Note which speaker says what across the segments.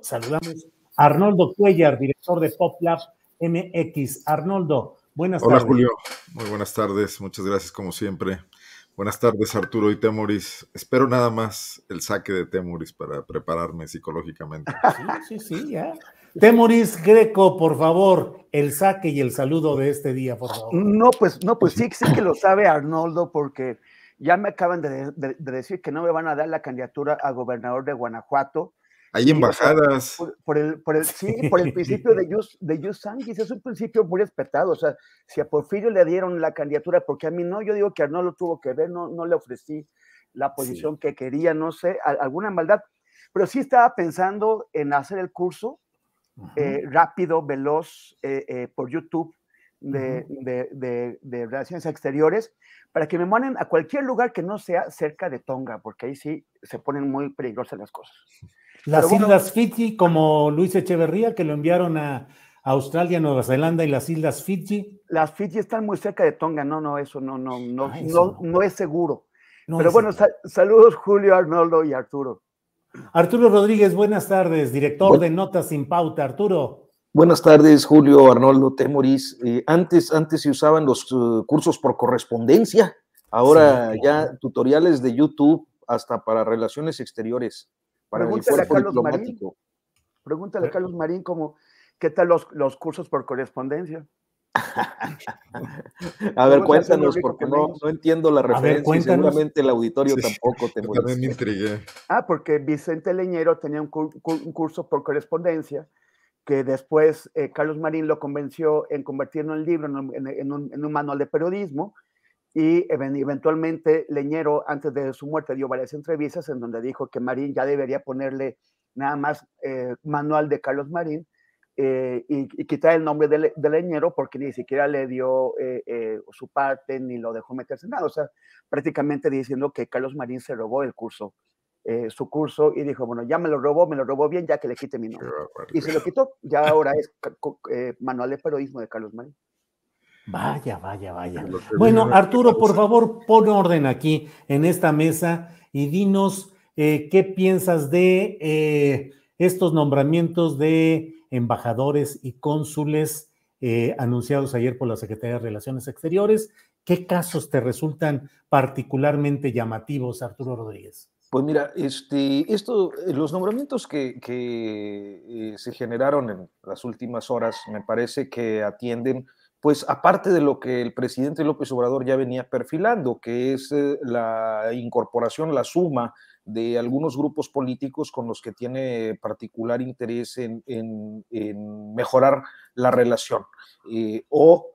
Speaker 1: Saludamos a Arnoldo Cuellar, director de PopLab MX. Arnoldo, buenas tardes. Hola Julio,
Speaker 2: muy buenas tardes, muchas gracias como siempre. Buenas tardes Arturo y Temuris. Espero nada más el saque de Temuris para prepararme psicológicamente.
Speaker 1: Sí, sí, sí, ya.
Speaker 2: Temoris Greco, por favor, el saque y el saludo de este día, por
Speaker 1: favor. No, pues, no, pues sí, sí que lo sabe Arnoldo, porque ya me acaban
Speaker 3: de decir que no me van a dar la candidatura a gobernador de Guanajuato
Speaker 2: hay embajadas. Por, el, por el,
Speaker 3: sí, por el principio de Jus, de Sanguis, es un principio muy respetado. O sea, si a Porfirio le dieron la candidatura, porque a mí no, yo digo que lo tuvo que ver, no, no le ofrecí la posición que quería, no sé, alguna maldad. Pero sí estaba pensando en hacer el curso eh, rápido, veloz, eh, eh, por YouTube, de, de, relaciones exteriores para que me manden a cualquier lugar que no sea cerca de Tonga, porque ahí sí se ponen muy peligrosas las cosas.
Speaker 1: Las Islas Fiji, como Luis Echeverría, que lo enviaron a Australia, Nueva Zelanda y las Islas Fiji.
Speaker 3: Las Fiji están muy cerca de Tonga, no, no, eso no, no, no, no, no, es seguro. Pero bueno, saludos Julio, Arnoldo y Arturo.
Speaker 1: Arturo Rodríguez, buenas tardes, director de Notas sin Pauta. Arturo.
Speaker 4: Buenas tardes, Julio Arnoldo Temoris. Eh, antes, antes se usaban los eh, cursos por correspondencia, ahora ya tutoriales de YouTube hasta para relaciones exteriores, para Pregúntale el a Carlos diplomático. Marín.
Speaker 3: Pregúntale a Carlos Marín cómo, ¿qué tal los, cursos por correspondencia? a ver, cuéntanos, porque no, no, entiendo la
Speaker 4: referencia seguramente el auditorio tampoco
Speaker 2: te También me
Speaker 3: Ah, porque Vicente Leñero tenía un curso por correspondencia que después eh, Carlos Marín lo convenció en convertirlo en libro, en un, manual de periodismo, y eventualmente Leñero, antes de su muerte, dio varias entrevistas en donde dijo que Marín ya debería ponerle nada más eh, manual de Carlos Marín eh, y, quitar el nombre de, Leñero porque ni siquiera le dio su parte ni lo dejó meterse nada, o sea, prácticamente diciendo que Carlos Marín se robó el curso eh, su curso y dijo, bueno, ya me lo robó, me lo robó bien, ya que le quite mi nombre. Y se lo quitó, ya ahora es eh, manual de periodismo de Carlos Marín.
Speaker 1: Vaya, vaya, vaya. Bueno, Arturo, por favor, pon orden aquí en esta mesa y dinos eh, qué piensas de estos nombramientos de embajadores y cónsules anunciados ayer por la Secretaría de Relaciones Exteriores. ¿Qué casos te resultan particularmente llamativos, Arturo Rodríguez?
Speaker 4: Pues mira, este, esto, eh, los nombramientos que, eh, se generaron en las últimas horas me parece que atienden, pues aparte de lo que el presidente López Obrador ya venía perfilando, que es eh, la incorporación, la suma de algunos grupos políticos con los que tiene particular interés en, mejorar la relación o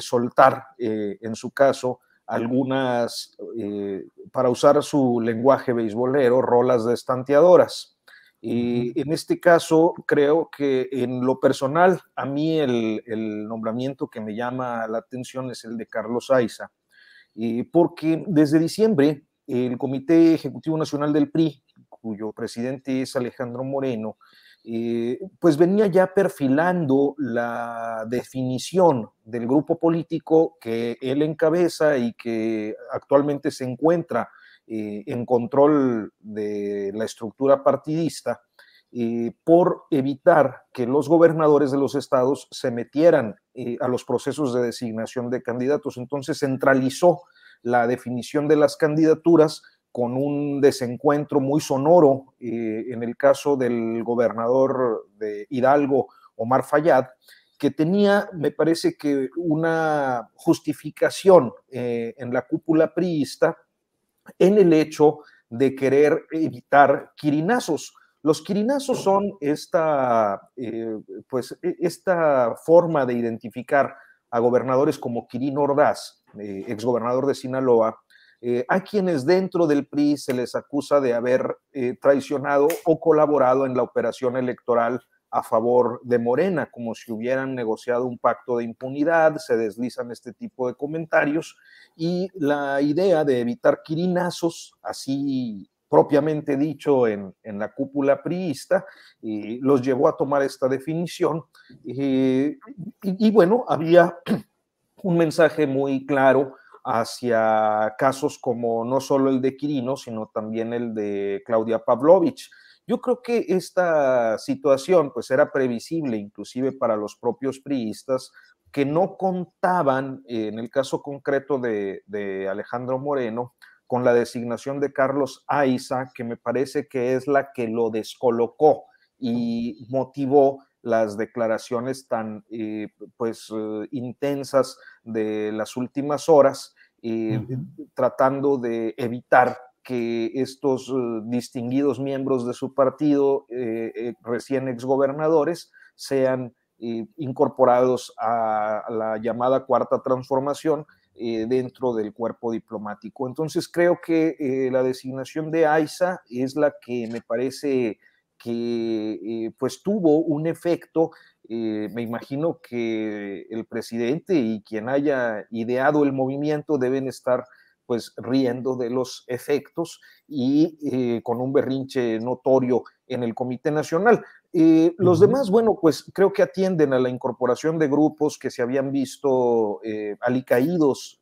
Speaker 4: soltar, en su caso, algunas, eh, para usar su lenguaje beisbolero, rolas de estanteadoras. Y en este caso, creo que en lo personal, a mí el, nombramiento que me llama la atención es el de Carlos Aiza, porque desde diciembre el Comité Ejecutivo Nacional del PRI, cuyo presidente es Alejandro Moreno, eh, pues venía ya perfilando la definición del grupo político que él encabeza y que actualmente se encuentra eh, en control de la estructura partidista eh, por evitar que los gobernadores de los estados se metieran a los procesos de designación de candidatos. Entonces centralizó la definición de las candidaturas con un desencuentro muy sonoro eh, en el caso del gobernador de Hidalgo, Omar Fayad, que tenía, me parece que, una justificación eh, en la cúpula priista en el hecho de querer evitar quirinazos. Los quirinazos son esta, eh, pues, e, esta forma de identificar a gobernadores como Quirino Ordaz, exgobernador de Sinaloa, eh, a quienes dentro del PRI se les acusa de haber eh, traicionado o colaborado en la operación electoral a favor de Morena, como si hubieran negociado un pacto de impunidad, se deslizan este tipo de comentarios y la idea de evitar quirinazos, así propiamente dicho en, la cúpula priista, eh, los llevó a tomar esta definición. y, y, bueno, había un mensaje muy claro hacia casos como no solo el de Quirino, sino también el de Claudia Pavlovich. Yo creo que esta situación pues era previsible inclusive para los propios priistas que no contaban, en el caso concreto de, de Alejandro Moreno, con la designación de Carlos Aiza, que me parece que es la que lo descolocó y motivó las declaraciones tan eh, pues eh, intensas de las últimas horas, eh, tratando de evitar que estos distinguidos miembros de su partido, recién exgobernadores, sean incorporados a la llamada cuarta transformación dentro del cuerpo diplomático. Entonces creo que la designación de AISA es la que me parece que eh, pues tuvo un efecto, eh, me imagino que el presidente y quien haya ideado el movimiento deben estar pues riendo de los efectos y eh, con un berrinche notorio en el Comité Nacional. los demás, bueno, pues creo que atienden a la incorporación de grupos que se habían visto alicaídos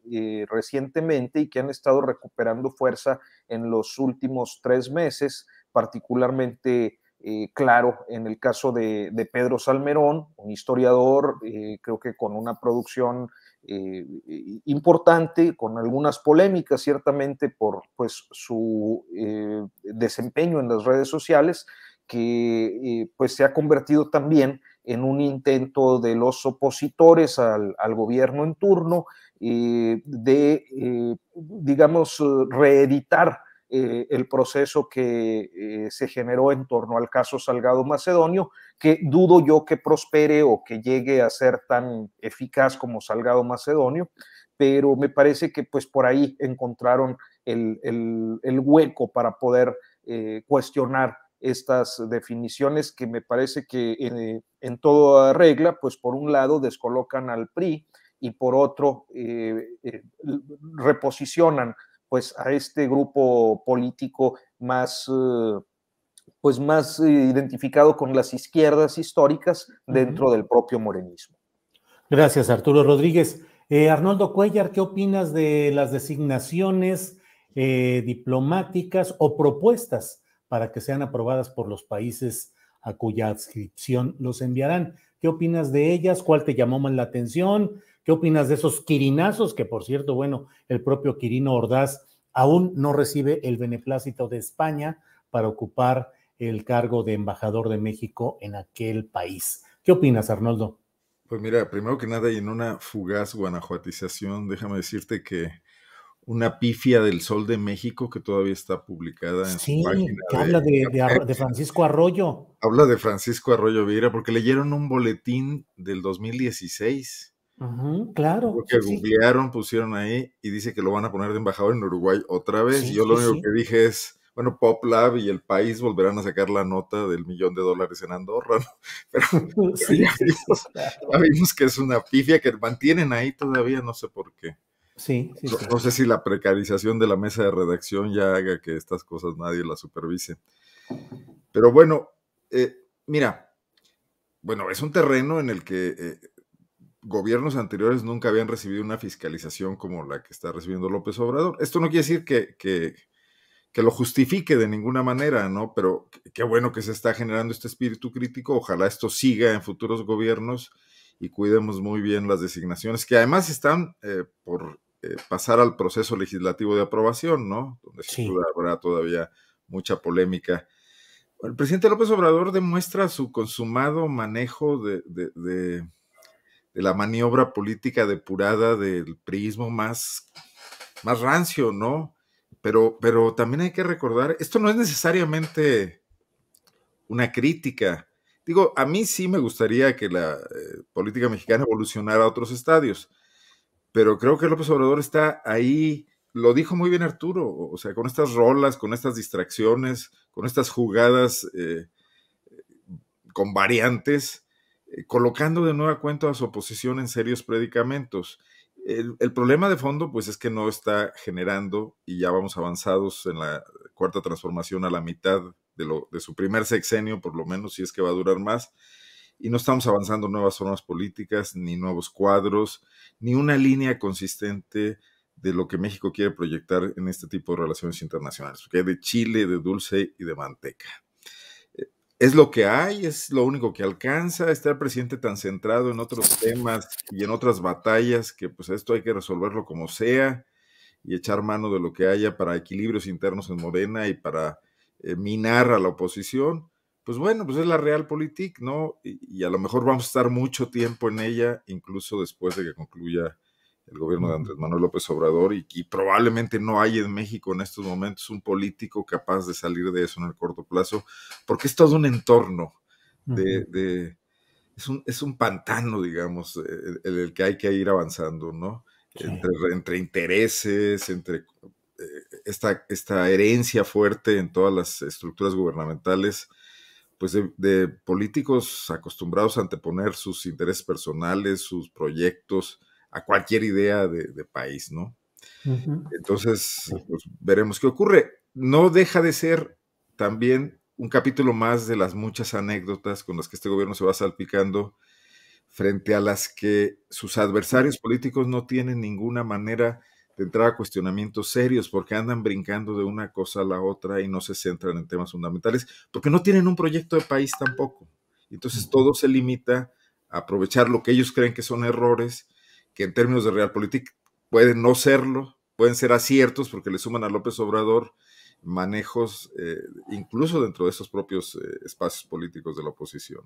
Speaker 4: recientemente y que han estado recuperando fuerza en los últimos tres meses, particularmente eh, claro en el caso de, Pedro Salmerón, un historiador, eh, creo que con una producción eh, importante, con algunas polémicas ciertamente por pues, su desempeño en las redes sociales, que pues, se ha convertido también en un intento de los opositores al gobierno en turno de, digamos, reeditar eh, el proceso que eh, se generó en torno al caso Salgado Macedonio, que dudo yo que prospere o que llegue a ser tan eficaz como Salgado Macedonio, pero me parece que pues por ahí encontraron el, hueco para poder eh, cuestionar estas definiciones que me parece que en, en, toda regla, pues por un lado descolocan al PRI y por otro reposicionan pues a este grupo político más eh, pues más eh, identificado con las izquierdas históricas dentro del propio morenismo.
Speaker 1: Gracias, Arturo Rodríguez. Eh, Arnoldo Cuellar, ¿qué opinas de las designaciones diplomáticas o propuestas para que sean aprobadas por los países a cuya adscripción los enviarán? ¿Qué opinas de ellas? ¿Cuál te llamó más la atención? ¿Qué opinas de esos quirinazos que, por cierto, bueno, el propio Quirino Ordaz aún no recibe el beneplácito de España para ocupar el cargo de embajador de México en aquel país? ¿Qué opinas, Arnoldo?
Speaker 2: Pues mira, primero que nada, y en una fugaz guanajuatización, déjame decirte que una pifia del Sol de México que todavía está publicada en sí, su página. Que habla
Speaker 1: de, Francisco Arroyo.
Speaker 2: Habla de Francisco Arroyo Vieira porque leyeron un boletín del 2016
Speaker 1: claro. Porque
Speaker 2: googlearon, pusieron ahí y dice que lo van a poner de embajador en Uruguay otra vez. y yo lo único que dije es, bueno, Pop Lab y el país volverán a sacar la nota del millón de dólares en Andorra, Pero, ya, vimos, que es una pifia que mantienen ahí todavía, no sé por qué. Sí, no, sé si la precarización de la mesa de redacción ya haga que estas cosas nadie las supervise. Pero bueno, eh, mira, bueno, es un terreno en el que eh, gobiernos anteriores nunca habían recibido una fiscalización como la que está recibiendo López Obrador. Esto no quiere decir que, lo justifique de ninguna manera, ¿no? Pero qué bueno que se está generando este espíritu crítico. Ojalá esto siga en futuros gobiernos y cuidemos muy bien las designaciones, que además están eh, por eh, pasar al proceso legislativo de aprobación, ¿no? Donde habrá todavía mucha polémica. El presidente López Obrador demuestra su consumado manejo de de la maniobra política depurada del prismo más, más rancio, ¿no? Pero, pero también hay que recordar, esto no es necesariamente una crítica. Digo, a mí sí me gustaría que la eh, política mexicana evolucionara a otros estadios, pero creo que López Obrador está ahí, lo dijo muy bien Arturo, o sea, con estas rolas, con estas distracciones, con estas jugadas eh, con variantes, eh, colocando de nueva cuenta a su oposición en serios predicamentos. El, problema de fondo, pues, es que no está generando, y ya vamos avanzados en la cuarta transformación a la mitad de, de su primer sexenio, por lo menos, si es que va a durar más, y no estamos avanzando nuevas formas políticas, ni nuevos cuadros, ni una línea consistente de lo que México quiere proyectar en este tipo de relaciones internacionales, que es de Chile, de dulce y de manteca es lo que hay, es lo único que alcanza, estar presidente tan centrado en otros temas y en otras batallas que pues esto hay que resolverlo como sea y echar mano de lo que haya para equilibrios internos en Morena y para eh, minar a la oposición. Pues bueno, pues es la real ¿no? y, a lo mejor vamos a estar mucho tiempo en ella, incluso después de que concluya el gobierno de Andrés Manuel López Obrador y, probablemente no hay en México en estos momentos un político capaz de salir de eso en el corto plazo, porque es todo un entorno de, es, un, pantano, digamos, en eh, el, que hay que ir avanzando, ¿no? Entre, intereses, entre eh, esta, esta herencia fuerte en todas las estructuras gubernamentales pues de políticos acostumbrados a anteponer sus intereses personales, sus proyectos, a cualquier idea de, país, ¿no? Entonces, pues, veremos qué ocurre. No deja de ser también un capítulo más de las muchas anécdotas con las que este gobierno se va salpicando frente a las que sus adversarios políticos no tienen ninguna manera de entrar a cuestionamientos serios porque andan brincando de una cosa a la otra y no se centran en temas fundamentales, porque no tienen un proyecto de país tampoco. Entonces todo se limita a aprovechar lo que ellos creen que son errores que en términos de realpolitik pueden no serlo, pueden ser aciertos porque le suman a López Obrador manejos eh, incluso dentro de esos propios eh, espacios políticos de la oposición.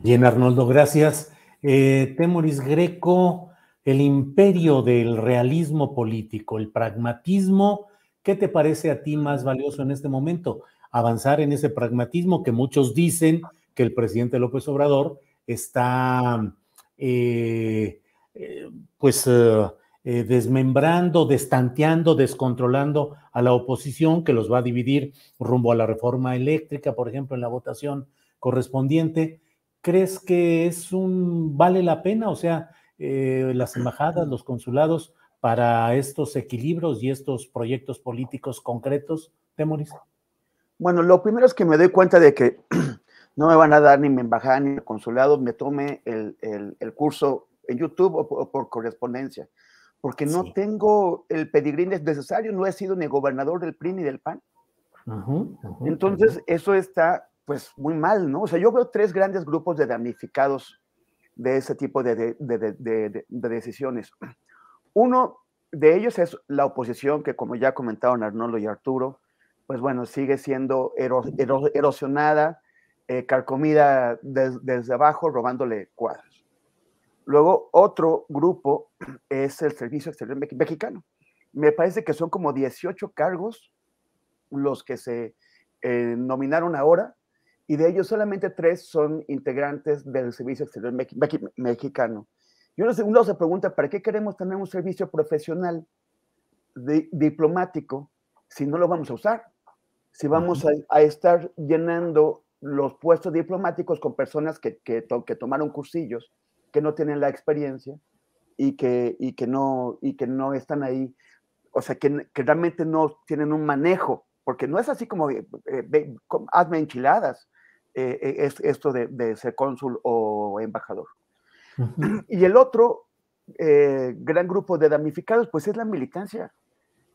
Speaker 1: Bien, Arnoldo, gracias. Eh, Temoris Greco, el imperio del realismo político, el pragmatismo, ¿qué te parece a ti más valioso en este momento? Avanzar en ese pragmatismo que muchos dicen que el presidente López Obrador está eh, pues eh, eh, desmembrando, destanteando, descontrolando a la oposición que los va a dividir rumbo a la reforma eléctrica, por ejemplo, en la votación correspondiente. ¿Crees que es un vale la pena? O sea, eh, las embajadas, los consulados, para estos equilibrios y estos proyectos políticos concretos, Temoris?
Speaker 3: Bueno, lo primero es que me doy cuenta de que no me van a dar ni mi embajada ni el consulado, me tome el curso en YouTube o, por correspondencia, porque no tengo el pedigrín necesario, no he sido ni gobernador del PRI ni del PAN. Entonces, eso está pues muy mal, ¿no? O sea, yo veo tres grandes grupos de damnificados de ese tipo de, decisiones. Uno de ellos es la oposición, que como ya comentaron Arnoldo y Arturo, pues bueno, sigue siendo erosionada, eh, carcomida desde abajo, robándole cuadros. Luego, otro grupo es el Servicio Exterior Mexicano. Me parece que son como 18 cargos los que se eh, nominaron ahora, y de ellos solamente tres son integrantes del Servicio Exterior Mexicano. Y uno, se pregunta, ¿para qué queremos tener un servicio profesional diplomático si no lo vamos a usar? Si vamos a, estar llenando los puestos diplomáticos con personas que, que tomaron cursillos que no tienen la experiencia y que, que, no, y que no están ahí, o sea, que, realmente no tienen un manejo, porque no es así como eh, eh, hazme enchiladas eh, es, esto de, ser cónsul o embajador. Y el otro gran grupo de damnificados, pues es la militancia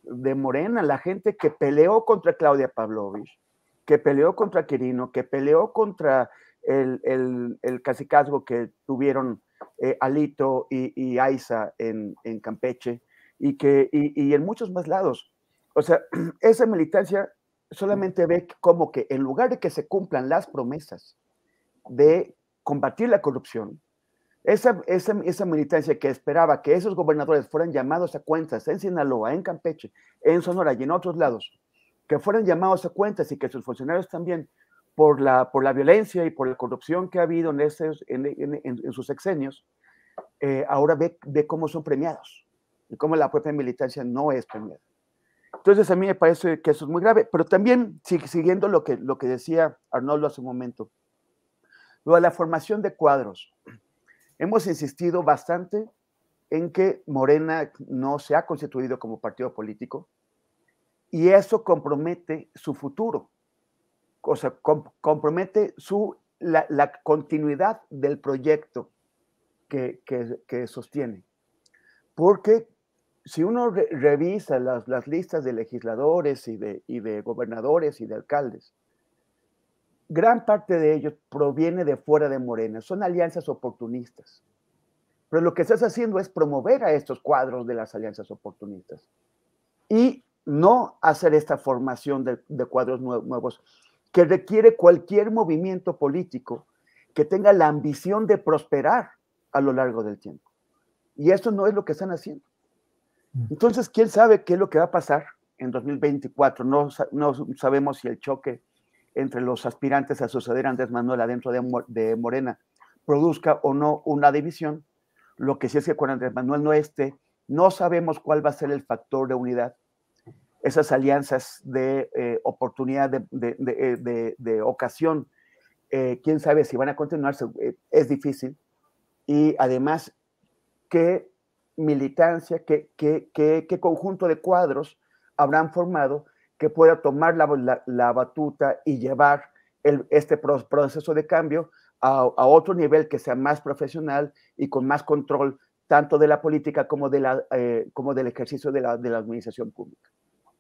Speaker 3: de Morena, la gente que peleó contra Claudia Pavlovich, que peleó contra Quirino, que peleó contra el, el, el cacicazgo que tuvieron eh, Alito y, y Aiza en, en, Campeche y, que, en muchos más lados. O sea, esa militancia solamente ve como que en lugar de que se cumplan las promesas de combatir la corrupción, esa, esa, esa militancia que esperaba que esos gobernadores fueran llamados a cuentas en Sinaloa, en Campeche, en Sonora y en otros lados, que fueran llamados a cuentas y que sus funcionarios también, por la, por la violencia y por la corrupción que ha habido en, en, en, sus exenios, eh, ahora ve, ve cómo son premiados y cómo la propia militancia no es premiada. Entonces a mí me parece que eso es muy grave, pero también siguiendo lo que, lo que decía Arnoldo hace un momento, lo a la formación de cuadros. Hemos insistido bastante en que Morena no se ha constituido como partido político y eso compromete su futuro o sea, compromete su, la, continuidad del proyecto que, que, sostiene. Porque si uno revisa las, las, listas de legisladores y de, y de gobernadores y de alcaldes, gran parte de ellos proviene de fuera de Morena, son alianzas oportunistas. Pero lo que estás haciendo es promover a estos cuadros de las alianzas oportunistas y no hacer esta formación de, de cuadros nuevos que requiere cualquier movimiento político que tenga la ambición de prosperar a lo largo del tiempo. Y eso no es lo que están haciendo. Mm. Entonces, ¿quién sabe qué es lo que va a pasar en 2024? No, no sabemos si el choque entre los aspirantes a suceder a Andrés Manuel adentro de, Morena produzca o no una división. Lo que sí es que con Andrés Manuel no esté, no sabemos cuál va a ser el factor de unidad esas alianzas de eh, oportunidad, de, eh, ocasión. Eh, quién sabe si van a continuar, es difícil. Y además, qué militancia, qué, qué, conjunto de cuadros habrán formado que pueda tomar la, batuta y llevar el, este proceso de cambio a, otro nivel que sea más profesional y con más control tanto de la política como, de la, como del ejercicio de la administración pública.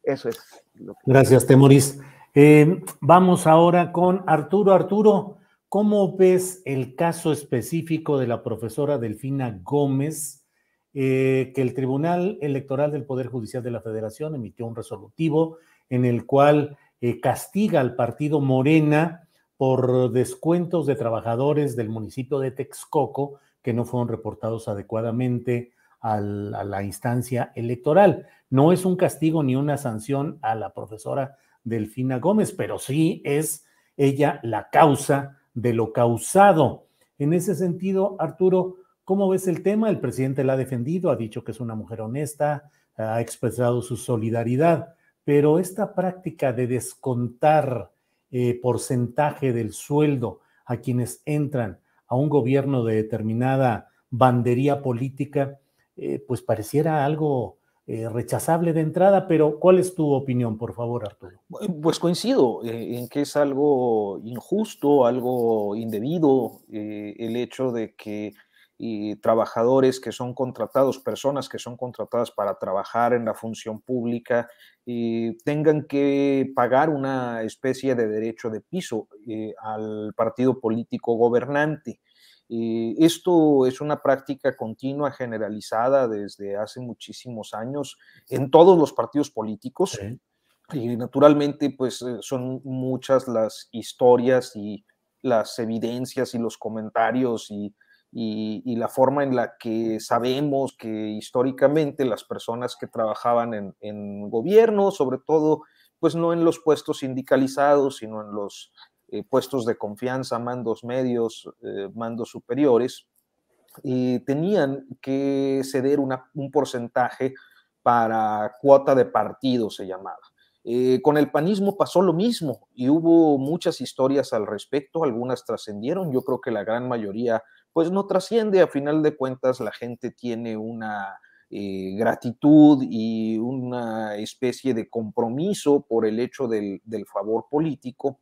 Speaker 3: Eso es.
Speaker 1: Gracias, Temoris. Eh, vamos ahora con Arturo. Arturo, ¿cómo ves el caso específico de la profesora Delfina Gómez, eh, que el Tribunal Electoral del Poder Judicial de la Federación emitió un resolutivo en el cual eh, castiga al partido Morena por descuentos de trabajadores del municipio de Texcoco que no fueron reportados adecuadamente a la, instancia electoral. No es un castigo ni una sanción a la profesora Delfina Gómez, pero sí es ella la causa de lo causado. En ese sentido, Arturo, ¿cómo ves el tema? El presidente la ha defendido, ha dicho que es una mujer honesta, ha expresado su solidaridad, pero esta práctica de descontar eh, porcentaje del sueldo a quienes entran a un gobierno de determinada bandería política, eh, pues pareciera algo eh, rechazable de entrada, pero ¿cuál es tu opinión, por favor, Arturo?
Speaker 4: Eh, pues coincido en que es algo injusto, algo indebido el hecho de que trabajadores que son contratados, personas que son contratadas para trabajar en la función pública, tengan que pagar una especie de derecho de piso al partido político gobernante esto es una práctica continua, generalizada desde hace muchísimos años en todos los partidos políticos. Y naturalmente, pues eh, son muchas las historias y las evidencias y los comentarios y, la forma en la que sabemos que históricamente las personas que trabajaban en, en gobierno, sobre todo, pues no en los puestos sindicalizados, sino en los eh, puestos de confianza, mandos medios, eh, mandos superiores, y tenían que ceder un porcentaje para cuota de partido, se llamaba. Eh, con el panismo pasó lo mismo y hubo muchas historias al respecto, algunas trascendieron, yo creo que la gran mayoría pues no trasciende, a final de cuentas la gente tiene una gratitud y una especie de compromiso por el hecho del favor político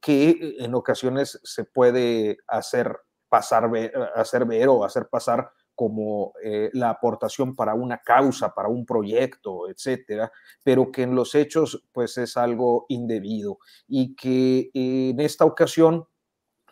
Speaker 4: que en ocasiones se puede hacer pasar ver, hacer ver o hacer pasar como eh, la aportación para una causa, para un proyecto, etcétera, pero que en los hechos pues es algo indebido y que en esta ocasión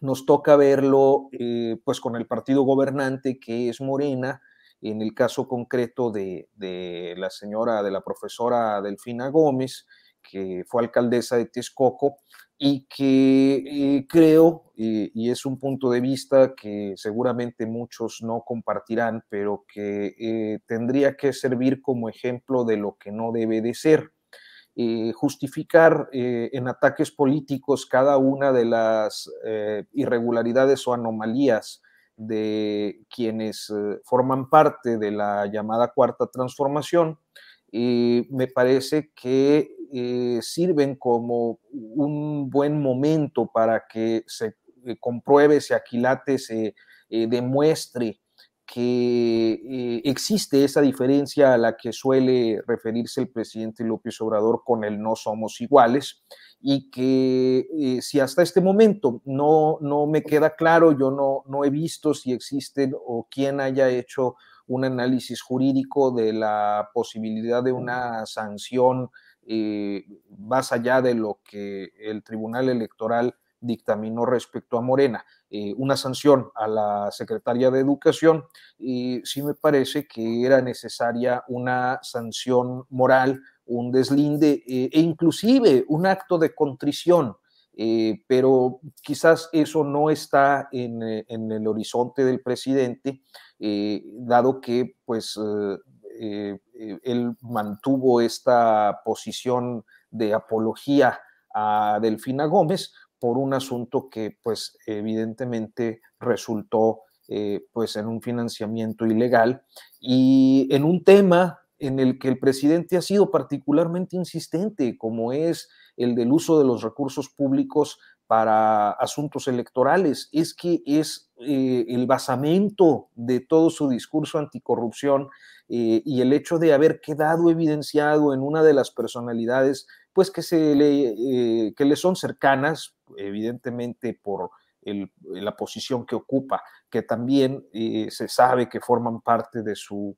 Speaker 4: nos toca verlo eh, pues con el partido gobernante que es Morena, en el caso concreto de, de la señora, de la profesora Delfina Gómez, que fue alcaldesa de Texcoco, y que eh, creo, eh, y es un punto de vista que seguramente muchos no compartirán, pero que eh, tendría que servir como ejemplo de lo que no debe de ser. justificar en ataques políticos cada una de las irregularidades o anomalías de quienes forman parte de la llamada cuarta transformación, me parece que eh, sirven como un buen momento para que se eh, compruebe, se aquilate, se eh, demuestre que existe esa diferencia a la que suele referirse el presidente López Obrador con el no somos iguales y que si hasta este momento no, no me queda claro, yo no, no he visto si existen o quién haya hecho un análisis jurídico de la posibilidad de una sanción eh, más allá de lo que el Tribunal Electoral dictaminó respecto a Morena, eh, una sanción a la secretaria de Educación, y sí me parece que era necesaria una sanción moral, un deslinde eh, e inclusive un acto de contrición. Eh, pero quizás eso no está en, eh, el horizonte del presidente, eh, dado que pues él mantuvo esta posición de apología a Delfina Gómez por un asunto que pues evidentemente resultó pues en un financiamiento ilegal y en un tema en el que el presidente ha sido particularmente insistente, como es el del uso de los recursos públicos para asuntos electorales, es que es eh, el basamento de todo su discurso anticorrupción eh, y el hecho de haber quedado evidenciado en una de las personalidades, pues que, se le, eh, que le son cercanas, evidentemente por la posición que ocupa, que también eh, se sabe que forman parte de su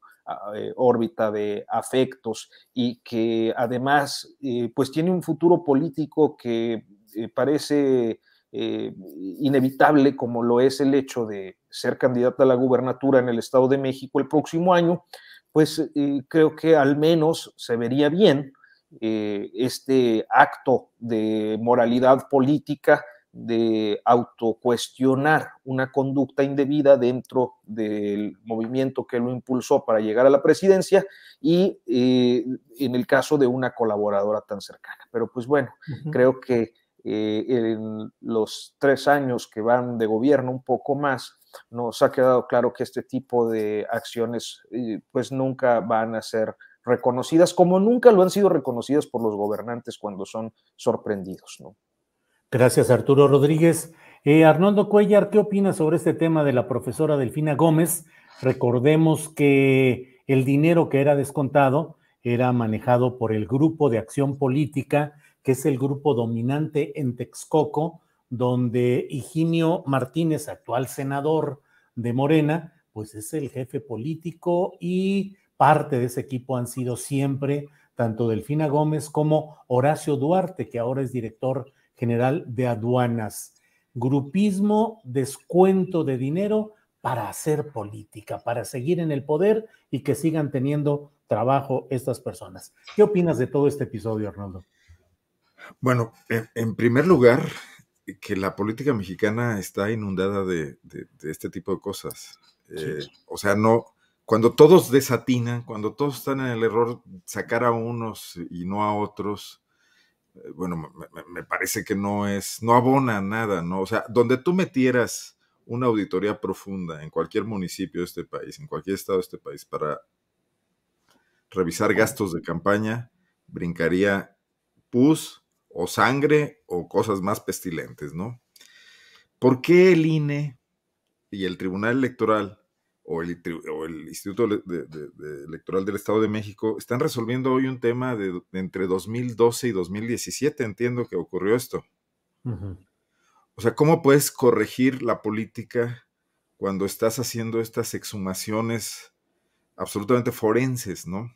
Speaker 4: eh, órbita de afectos y que además eh, pues tiene un futuro político que parece inevitable como lo es el hecho de ser candidata a la gubernatura en el Estado de México el próximo año, pues creo que al menos se vería bien este acto de moralidad política de autocuestionar una conducta indebida dentro del movimiento que lo impulsó para llegar a la presidencia y eh, en el caso de una colaboradora tan cercana. Pero pues bueno, creo que eh, en los tres años que van de gobierno, un poco más, nos ha quedado claro que este tipo de acciones eh, pues nunca van a ser reconocidas como nunca lo han sido reconocidas por los gobernantes cuando son sorprendidos, ¿no?
Speaker 1: Gracias, Arturo Rodríguez. Eh, Arnoldo Cuellar, ¿qué opinas sobre este tema de la profesora Delfina Gómez? Recordemos que el dinero que era descontado era manejado por el Grupo de Acción Política, que es el grupo dominante en Texcoco, donde Higinio Martínez, actual senador de Morena, pues es el jefe político y parte de ese equipo han sido siempre tanto Delfina Gómez como Horacio Duarte, que ahora es director General de Aduanas. Grupismo, descuento de dinero para hacer política, para seguir en el poder y que sigan teniendo trabajo estas personas. ¿Qué opinas de todo este episodio, Arnoldo?
Speaker 2: Bueno, eh, en primer lugar, que la política mexicana está inundada de, este tipo de cosas. Eh, o sea, no, cuando todos desatinan, cuando todos están en el error, sacar a unos y no a otros, eh, bueno, me, parece que no es, no abona nada, ¿no? O sea, donde tú metieras una auditoría profunda en cualquier municipio de este país, en cualquier estado de este país, para revisar gastos de campaña, brincaría pus o sangre o cosas más pestilentes, ¿no? ¿Por qué el INE y el Tribunal Electoral o el, Instituto Electoral del Estado de México están resolviendo hoy un tema de, entre 2012 y 2017, entiendo que ocurrió esto.
Speaker 1: O
Speaker 2: sea, ¿cómo puedes corregir la política cuando estás haciendo estas exhumaciones absolutamente forenses, ¿no?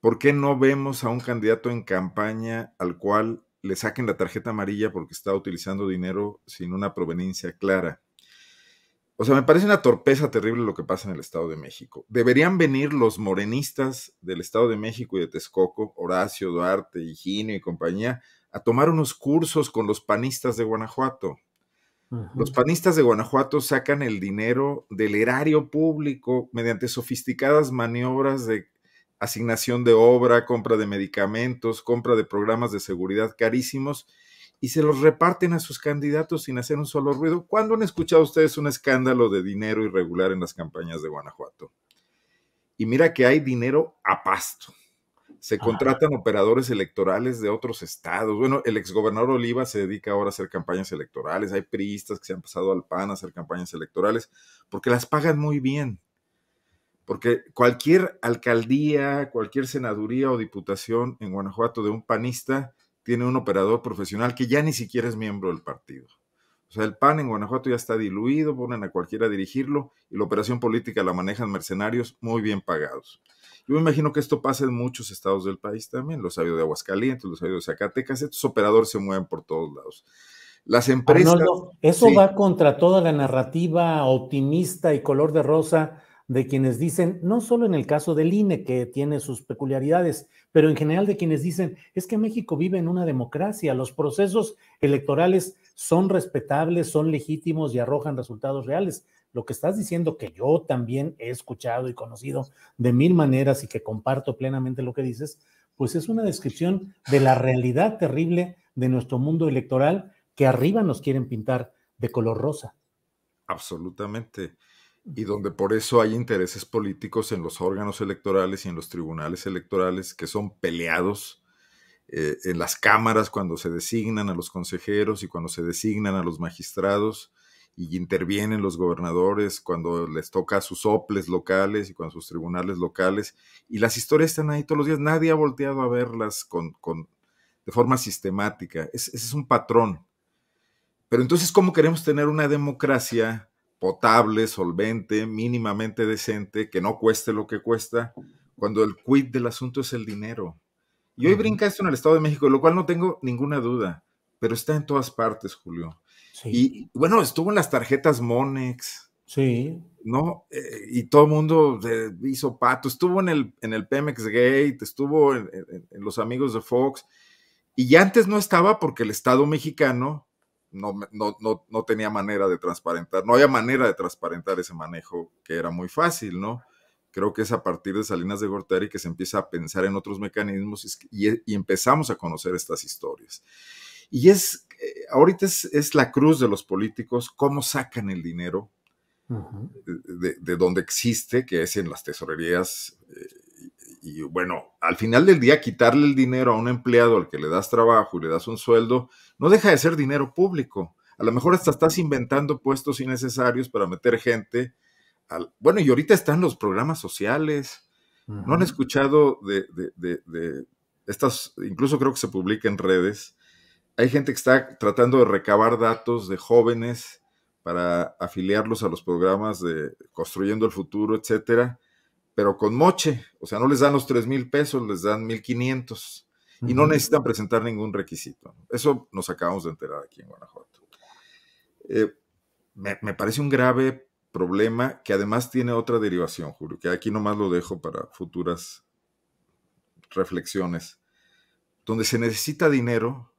Speaker 2: ¿Por qué no vemos a un candidato en campaña al cual le saquen la tarjeta amarilla porque está utilizando dinero sin una proveniencia clara? O sea, me parece una torpeza terrible lo que pasa en el Estado de México. Deberían venir los morenistas del Estado de México y de Texcoco, Horacio, Duarte, Higinio y compañía, a tomar unos cursos con los panistas de Guanajuato. Los panistas de Guanajuato sacan el dinero del erario público mediante sofisticadas maniobras de asignación de obra, compra de medicamentos, compra de programas de seguridad carísimos y se los reparten a sus candidatos sin hacer un solo ruido. ¿Cuándo han escuchado ustedes un escándalo de dinero irregular en las campañas de Guanajuato? Y mira que hay dinero a pasto. Se contratan operadores electorales de otros estados. Bueno, el exgobernador Oliva se dedica ahora a hacer campañas electorales. Hay priistas que se han pasado al PAN a hacer campañas electorales porque las pagan muy bien. Porque cualquier alcaldía, cualquier senaduría o diputación en Guanajuato de un panista, tiene un operador profesional que ya ni siquiera es miembro del partido. O sea, el PAN en Guanajuato ya está diluido, ponen a cualquiera a dirigirlo y la operación política la manejan mercenarios muy bien pagados. Yo me imagino que esto pasa en muchos estados del país también, los sabios de Aguascalientes, los sabios de Zacatecas, estos operadores se mueven por todos lados. Las ah, empresas... eso va
Speaker 1: contra toda la narrativa optimista y color de rosa de quienes dicen, no solo en el caso del INE, que tiene sus peculiaridades, pero en general de quienes dicen, es que México vive en una democracia, los procesos electorales son respetables, son legítimos y arrojan resultados reales. Lo que estás diciendo que yo también he escuchado y conocido de mil maneras y que comparto plenamente lo que dices, pues es una descripción de la realidad terrible de nuestro mundo electoral que arriba nos quieren pintar de color rosa.
Speaker 2: Absolutamente y donde por eso hay intereses políticos en los órganos electorales y en los tribunales electorales que son peleados eh, en las cámaras cuando se designan a los consejeros y cuando se designan a los magistrados y intervienen los gobernadores cuando les toca a sus oples locales y con sus tribunales locales y las historias están ahí todos los días, nadie ha volteado a verlas con, de forma sistemática, ese es un patrón. Pero entonces, ¿cómo queremos tener una democracia potable, solvente, mínimamente decente, que no cueste lo que cuesta, cuando el quid del asunto es el dinero. Y hoy brinca esto en el Estado de México, lo cual no tengo ninguna duda, pero está en todas partes, Julio. Y bueno, estuvo en las tarjetas Monex. Sí. ¿No? Eh, y todo el mundo eh, hizo pato. Estuvo en el, en el Pemex Gate, estuvo en, en los amigos de Fox. Y ya antes no estaba porque el Estado mexicano no, no, tenía manera de transparentar, no había manera de transparentar ese manejo que era muy fácil, ¿no? Creo que es a partir de Salinas de Gortari que se empieza a pensar en otros mecanismos y, e, empezamos a conocer estas historias. Y es, eh, ahorita es, la cruz de los políticos, cómo sacan el dinero eh, de, de, donde existe, que es en las tesorerías. Eh, y bueno, al final del día, quitarle el dinero a un empleado al que le das trabajo y le das un sueldo, no deja de ser dinero público. A lo mejor hasta estás inventando puestos innecesarios para meter gente. Al... Bueno, y ahorita están los programas sociales. ¿No han escuchado de, estas? Incluso creo que se publica en redes. Hay gente que está tratando de recabar datos de jóvenes para afiliarlos a los programas de Construyendo el Futuro, etcétera, pero con moche. O sea, no les dan los tres mil pesos, les dan 1,500 y no necesitan presentar ningún requisito. Eso nos acabamos de enterar aquí en Guanajuato. Eh, me, me, parece un grave problema que además tiene otra derivación, Julio, que aquí nomás lo dejo para futuras reflexiones, donde se necesita dinero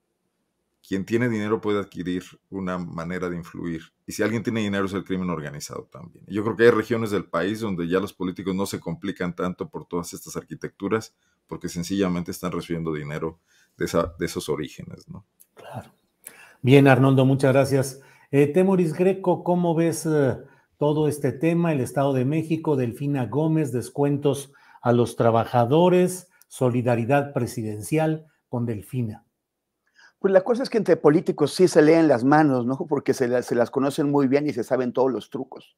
Speaker 2: quien tiene dinero puede adquirir una manera de influir. Y si alguien tiene dinero es el crimen organizado también. Yo creo que hay regiones del país donde ya los políticos no se complican tanto por todas estas arquitecturas porque sencillamente están recibiendo dinero de, de esos orígenes, ¿no? Claro.
Speaker 1: Bien, Arnoldo, muchas gracias. Eh, Temoris Greco, ¿cómo ves eh, todo este tema? El Estado de México, Delfina Gómez, descuentos a los trabajadores, solidaridad presidencial con Delfina.
Speaker 3: Pues la cosa es que entre políticos sí se leen las manos, ¿no? Porque se las, se las conocen muy bien y se saben todos los trucos.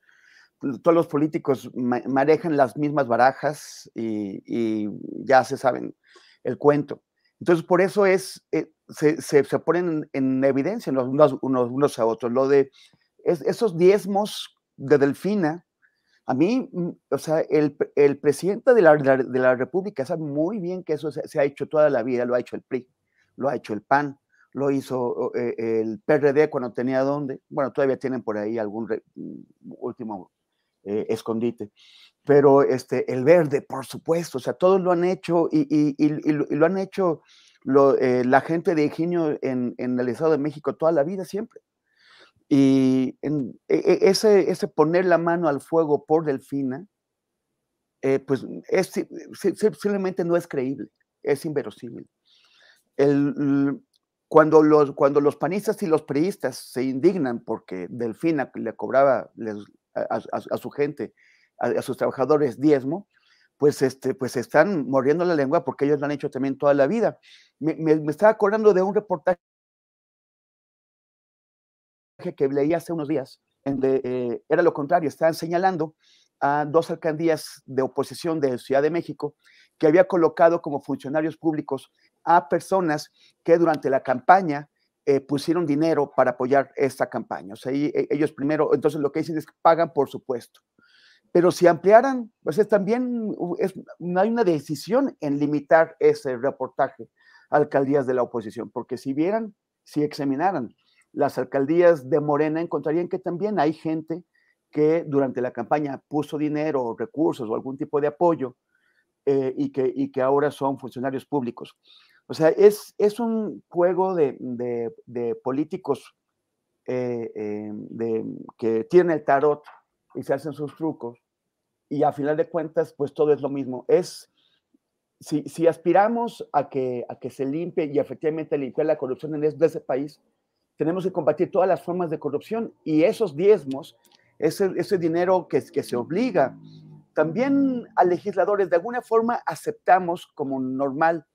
Speaker 3: Pues, todos los políticos manejan las mismas barajas y, ya se saben el cuento. Entonces, por eso es, eh, se, se, ponen en evidencia unos, unos, a otros. Lo de esos diezmos de Delfina, a mí, mm, o sea, el, el presidente de la, de la, República sabe muy bien que eso se ha hecho toda la vida, lo ha hecho el PRI, lo ha hecho el PAN, lo hizo eh, eh, el PRD cuando tenía dónde. Bueno, todavía tienen por ahí algún mm, último eh, escondite. Pero este, el verde, por supuesto, o sea, todos lo han hecho y, lo, han hecho la gente de Ingenio en, en, el Estado de México toda la vida, siempre. Y e, e, ese, ese poner la mano al fuego por Delfina, pues es, simplemente no es creíble, es inverosímil. El, cuando los, cuando los panistas y los priistas se indignan porque Delfina le cobraba a, su gente, a, sus trabajadores diezmo, pues, este, pues están mordiendo la lengua porque ellos lo han hecho también toda la vida. Me, me, estaba acordando de un reportaje que leí hace unos días, en eh, era lo contrario, estaban señalando a dos alcaldías de oposición de Ciudad de México que había colocado como funcionarios públicos a personas que durante la campaña eh, pusieron dinero para apoyar esta campaña. O sea, eh, ellos primero, entonces lo que dicen es que pagan por supuesto. Pero si ampliaran, pues también hay una decisión en limitar ese reportaje a alcaldías de la oposición, porque si vieran, si examinaran las alcaldías de Morena, encontrarían que también hay gente que durante la campaña puso dinero o recursos o algún tipo de apoyo eh, y, que, y que ahora son funcionarios públicos. O sea, es, es un juego de, políticos eh, eh, que tienen el tarot y se hacen sus trucos. Y a final de cuentas, pues todo es lo mismo. Es, si, aspiramos a que, a que se limpie y efectivamente limpie la corrupción en ese, ese país, tenemos que combatir todas las formas de corrupción y esos diezmos, ese, ese dinero que, que se obliga, también a legisladores de alguna forma aceptamos como normal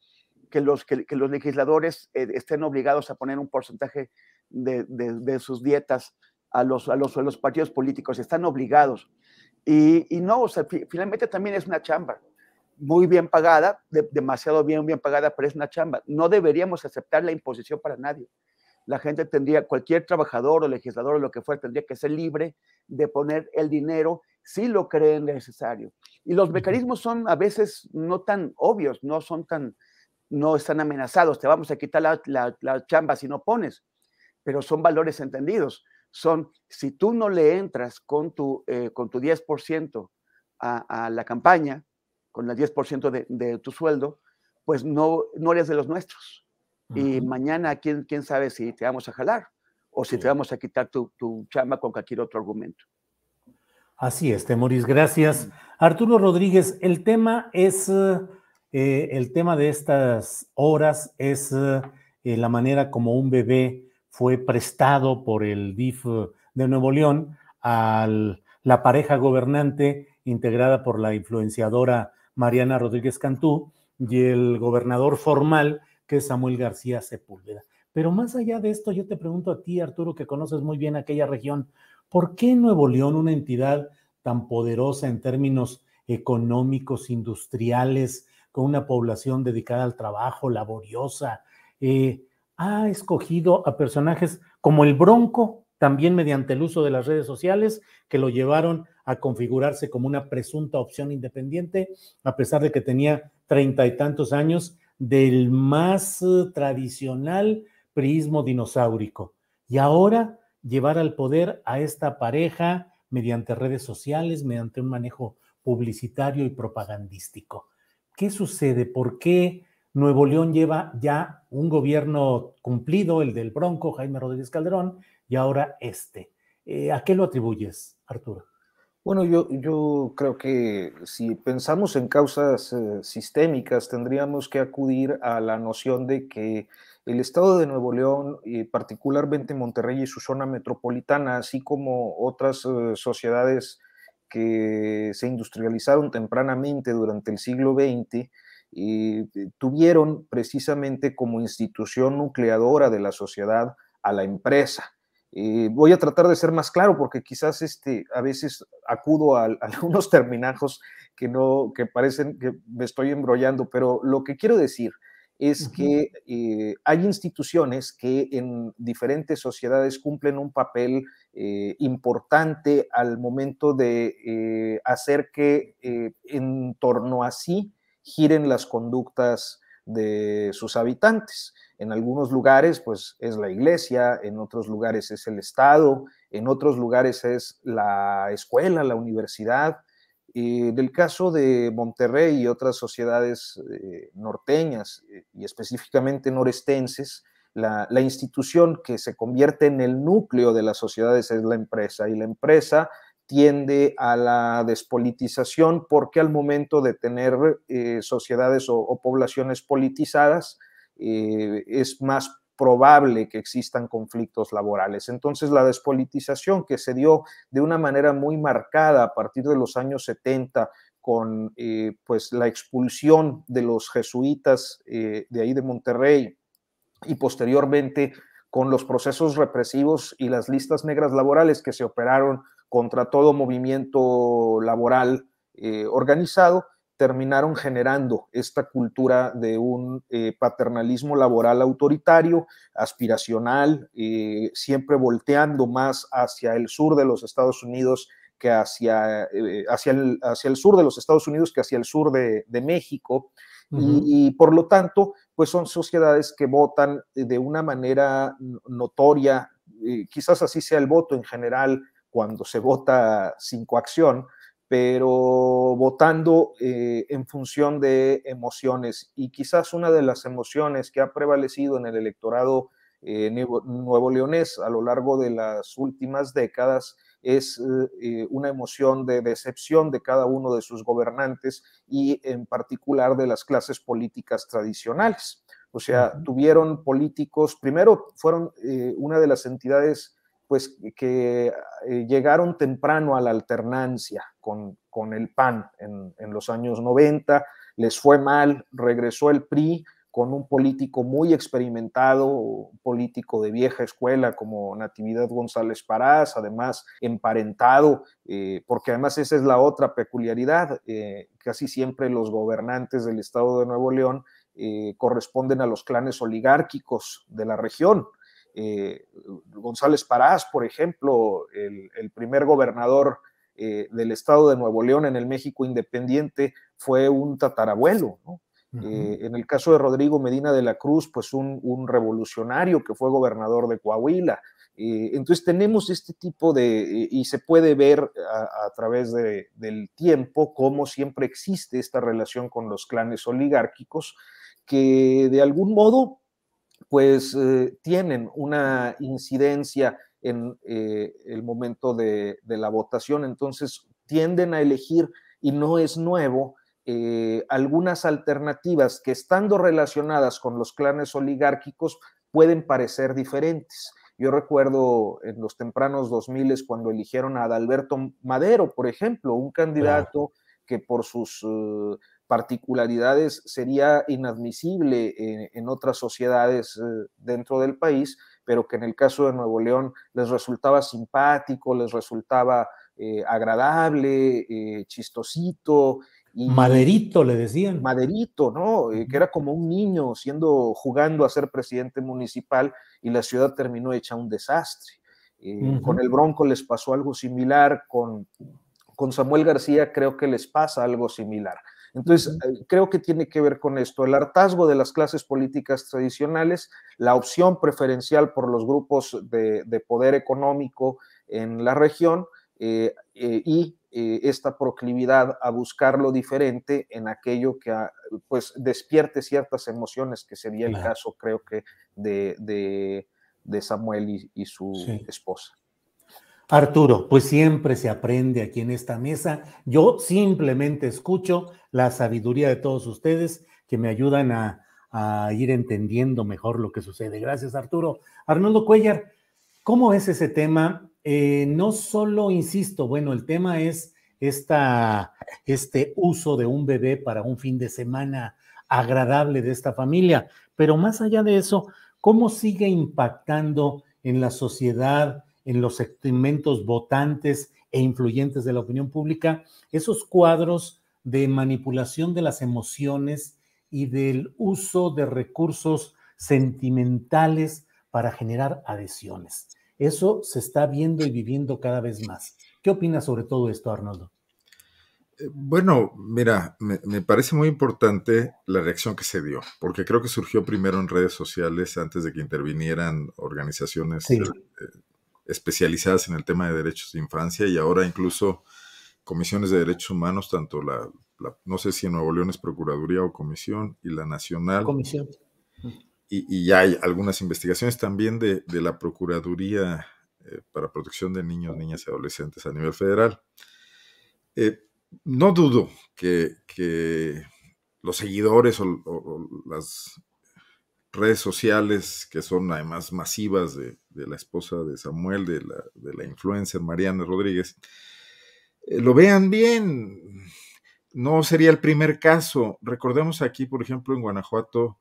Speaker 3: que los, que, los legisladores eh, estén obligados a poner un porcentaje de, sus dietas a los, a los, los, partidos políticos, están obligados. Y, y no, o sea, finalmente también es una chamba muy bien pagada, demasiado bien, bien pagada, pero es una chamba. No deberíamos aceptar la imposición para nadie. La gente tendría, cualquier trabajador o legislador o lo que fuera, tendría que ser libre de poner el dinero si lo creen necesario. Y los mecanismos son a veces no tan obvios, no son tan, no están amenazados, te vamos a quitar la, chamba si no pones, pero son valores entendidos. Son, si tú no le entras con tu, eh, con tu 10% a, la campaña, con el 10% de, de tu sueldo, pues no, no eres de los nuestros. Y mañana, ¿quién, quién sabe si te vamos a jalar o si te vamos a quitar tu, chamba con cualquier otro argumento.
Speaker 1: Así es, Temoris, gracias. Arturo Rodríguez, el tema es eh, eh, el tema de estas horas es eh, eh, la manera como un bebé fue prestado por el DIF de Nuevo León a la pareja gobernante integrada por la influenciadora Mariana Rodríguez Cantú y el gobernador formal que es Samuel García Sepúlveda. Pero más allá de esto, yo te pregunto a ti, Arturo, que conoces muy bien aquella región, ¿por qué Nuevo León, una entidad tan poderosa en términos económicos, industriales, con una población dedicada al trabajo, laboriosa. Eh, ha escogido a personajes como el Bronco, también mediante el uso de las redes sociales, que lo llevaron a configurarse como una presunta opción independiente, a pesar de que tenía treinta y tantos años del más eh, tradicional prismo dinosaurico. Y ahora llevar al poder a esta pareja mediante redes sociales, mediante un manejo publicitario y propagandístico. ¿Qué sucede? ¿Por qué Nuevo León lleva ya un gobierno cumplido, el del Bronco, Jaime Rodríguez Calderón, y ahora este? Eh, ¿A qué lo atribuyes, Arturo?
Speaker 4: Bueno, yo, creo que si pensamos en causas eh, sistémicas, tendríamos que acudir a la noción de que el Estado de Nuevo León, y particularmente Monterrey y su zona metropolitana, así como otras eh, sociedades que se industrializaron tempranamente durante el siglo XX, y eh, tuvieron precisamente como institución nucleadora de la sociedad a la empresa. Eh, voy a tratar de ser más claro porque quizás este, a veces acudo a, a, algunos terminajos que, no, que parecen que me estoy embrollando, pero lo que quiero decir es que eh, hay instituciones que en diferentes sociedades cumplen un papel eh, importante al momento de eh, hacer que en torno a sí giren las conductas de sus habitantes. En algunos lugares, pues es la iglesia, en otros lugares es el Estado, en otros lugares es la escuela, la universidad, del caso de Monterrey y otras sociedades eh, norteñas eh, y específicamente norestenses, la, institución que se convierte en el núcleo de las sociedades es la empresa y la empresa tiende a la despolitización porque al momento de tener eh, sociedades o, o poblaciones politizadas es más probable que existan conflictos laborales. Entonces, la despolitización que se dio de una manera muy marcada a partir de los años 70 con eh, pues, la expulsión de los jesuitas eh, de ahí de Monterrey y posteriormente con los procesos represivos y las listas negras laborales que se operaron contra todo movimiento laboral eh, organizado, terminaron generando esta cultura de un eh, paternalismo laboral autoritario, aspiracional, eh, siempre volteando más hacia el sur de los Estados Unidos que hacia, eh, hacia, el, sur de los Estados Unidos que hacia el sur de, México. y, por lo tanto, pues son sociedades que votan de una manera notoria, quizás así sea el voto en general cuando se vota sin coacción, pero votando eh, en función de emociones. Y quizás una de las emociones que ha prevalecido en el electorado eh, nuevo, leonés a lo largo de las últimas décadas es eh, una emoción de decepción de cada uno de sus gobernantes y en particular de las clases políticas tradicionales. O sea, tuvieron políticos, primero fueron una de las entidades pues que eh, llegaron temprano a la alternancia con, el PAN en, los años 90, les fue mal, regresó el PRI con un político muy experimentado, político de vieja escuela como Natividad González Parás, además emparentado, eh, porque además esa es la otra peculiaridad, eh, casi siempre los gobernantes del estado de Nuevo León corresponden a los clanes oligárquicos de la región, eh, González Parás, por ejemplo, el, primer gobernador eh, del estado de Nuevo León en el México independiente, fue un tatarabuelo. Eh, en el caso de Rodrigo Medina de la Cruz, pues un, revolucionario que fue gobernador de Coahuila. entonces tenemos este tipo de, y se puede ver a, través del tiempo cómo siempre existe esta relación con los clanes oligárquicos que de algún modo pues eh, tienen una incidencia en eh, el momento de, la votación. Entonces, tienden a elegir, y no es nuevo, eh, algunas alternativas que estando relacionadas con los clanes oligárquicos pueden parecer diferentes. Yo recuerdo en los tempranos 2000 cuando eligieron a Adalberto Madero, por ejemplo, un candidato que por sus particularidades sería inadmisible en otras sociedades eh, dentro del país, pero que en el caso de Nuevo León les resultaba simpático, les resultaba eh, agradable, eh, chistosito. Y, maderito, le decían. Maderito, ¿no? que era como un niño siendo, jugando a ser presidente municipal y la ciudad terminó hecha un desastre. Con el Bronco les pasó algo similar, con, con Samuel García creo que les pasa algo similar. Entonces, eh, creo que tiene que ver con esto, el hartazgo de las clases políticas tradicionales, la opción preferencial por los grupos de, poder económico en la región eh, eh, y esta proclividad a buscar lo diferente en aquello que ah, pues despierte ciertas emociones que sería el caso, creo que, de, Samuel y, su esposa.
Speaker 1: Arturo, pues siempre se aprende aquí en esta mesa. Yo simplemente escucho la sabiduría de todos ustedes que me ayudan a, ir entendiendo mejor lo que sucede. Gracias, Arturo. Arnoldo Cuellar, ¿cómo es ese tema? Eh, no solo, insisto, bueno, el tema es esta, este uso de un bebé para un fin de semana agradable de esta familia, pero más allá de eso, ¿cómo sigue impactando en la sociedad? en los segmentos votantes e influyentes de la opinión pública, esos cuadros de manipulación de las emociones y del uso de recursos sentimentales para generar adhesiones. Eso se está viendo y viviendo cada vez más. ¿Qué opinas sobre todo esto, Arnoldo?
Speaker 2: Eh, bueno, mira, me, parece muy importante la reacción que se dio, porque creo que surgió primero en redes sociales antes de que intervinieran organizaciones especializadas en el tema de derechos de infancia y ahora incluso comisiones de derechos humanos, tanto la, no sé si en Nuevo León es Procuraduría o Comisión, y la Nacional. Comisión. Y, y hay algunas investigaciones también de, la Procuraduría eh, para Protección de Niños, Niñas y Adolescentes a nivel federal. Eh, no dudo que, los seguidores o, las redes sociales que son además masivas de, de la esposa de Samuel, de la, de la influencer Mariana Rodríguez, eh, lo vean bien. No sería el primer caso. Recordemos aquí, por ejemplo, en Guanajuato,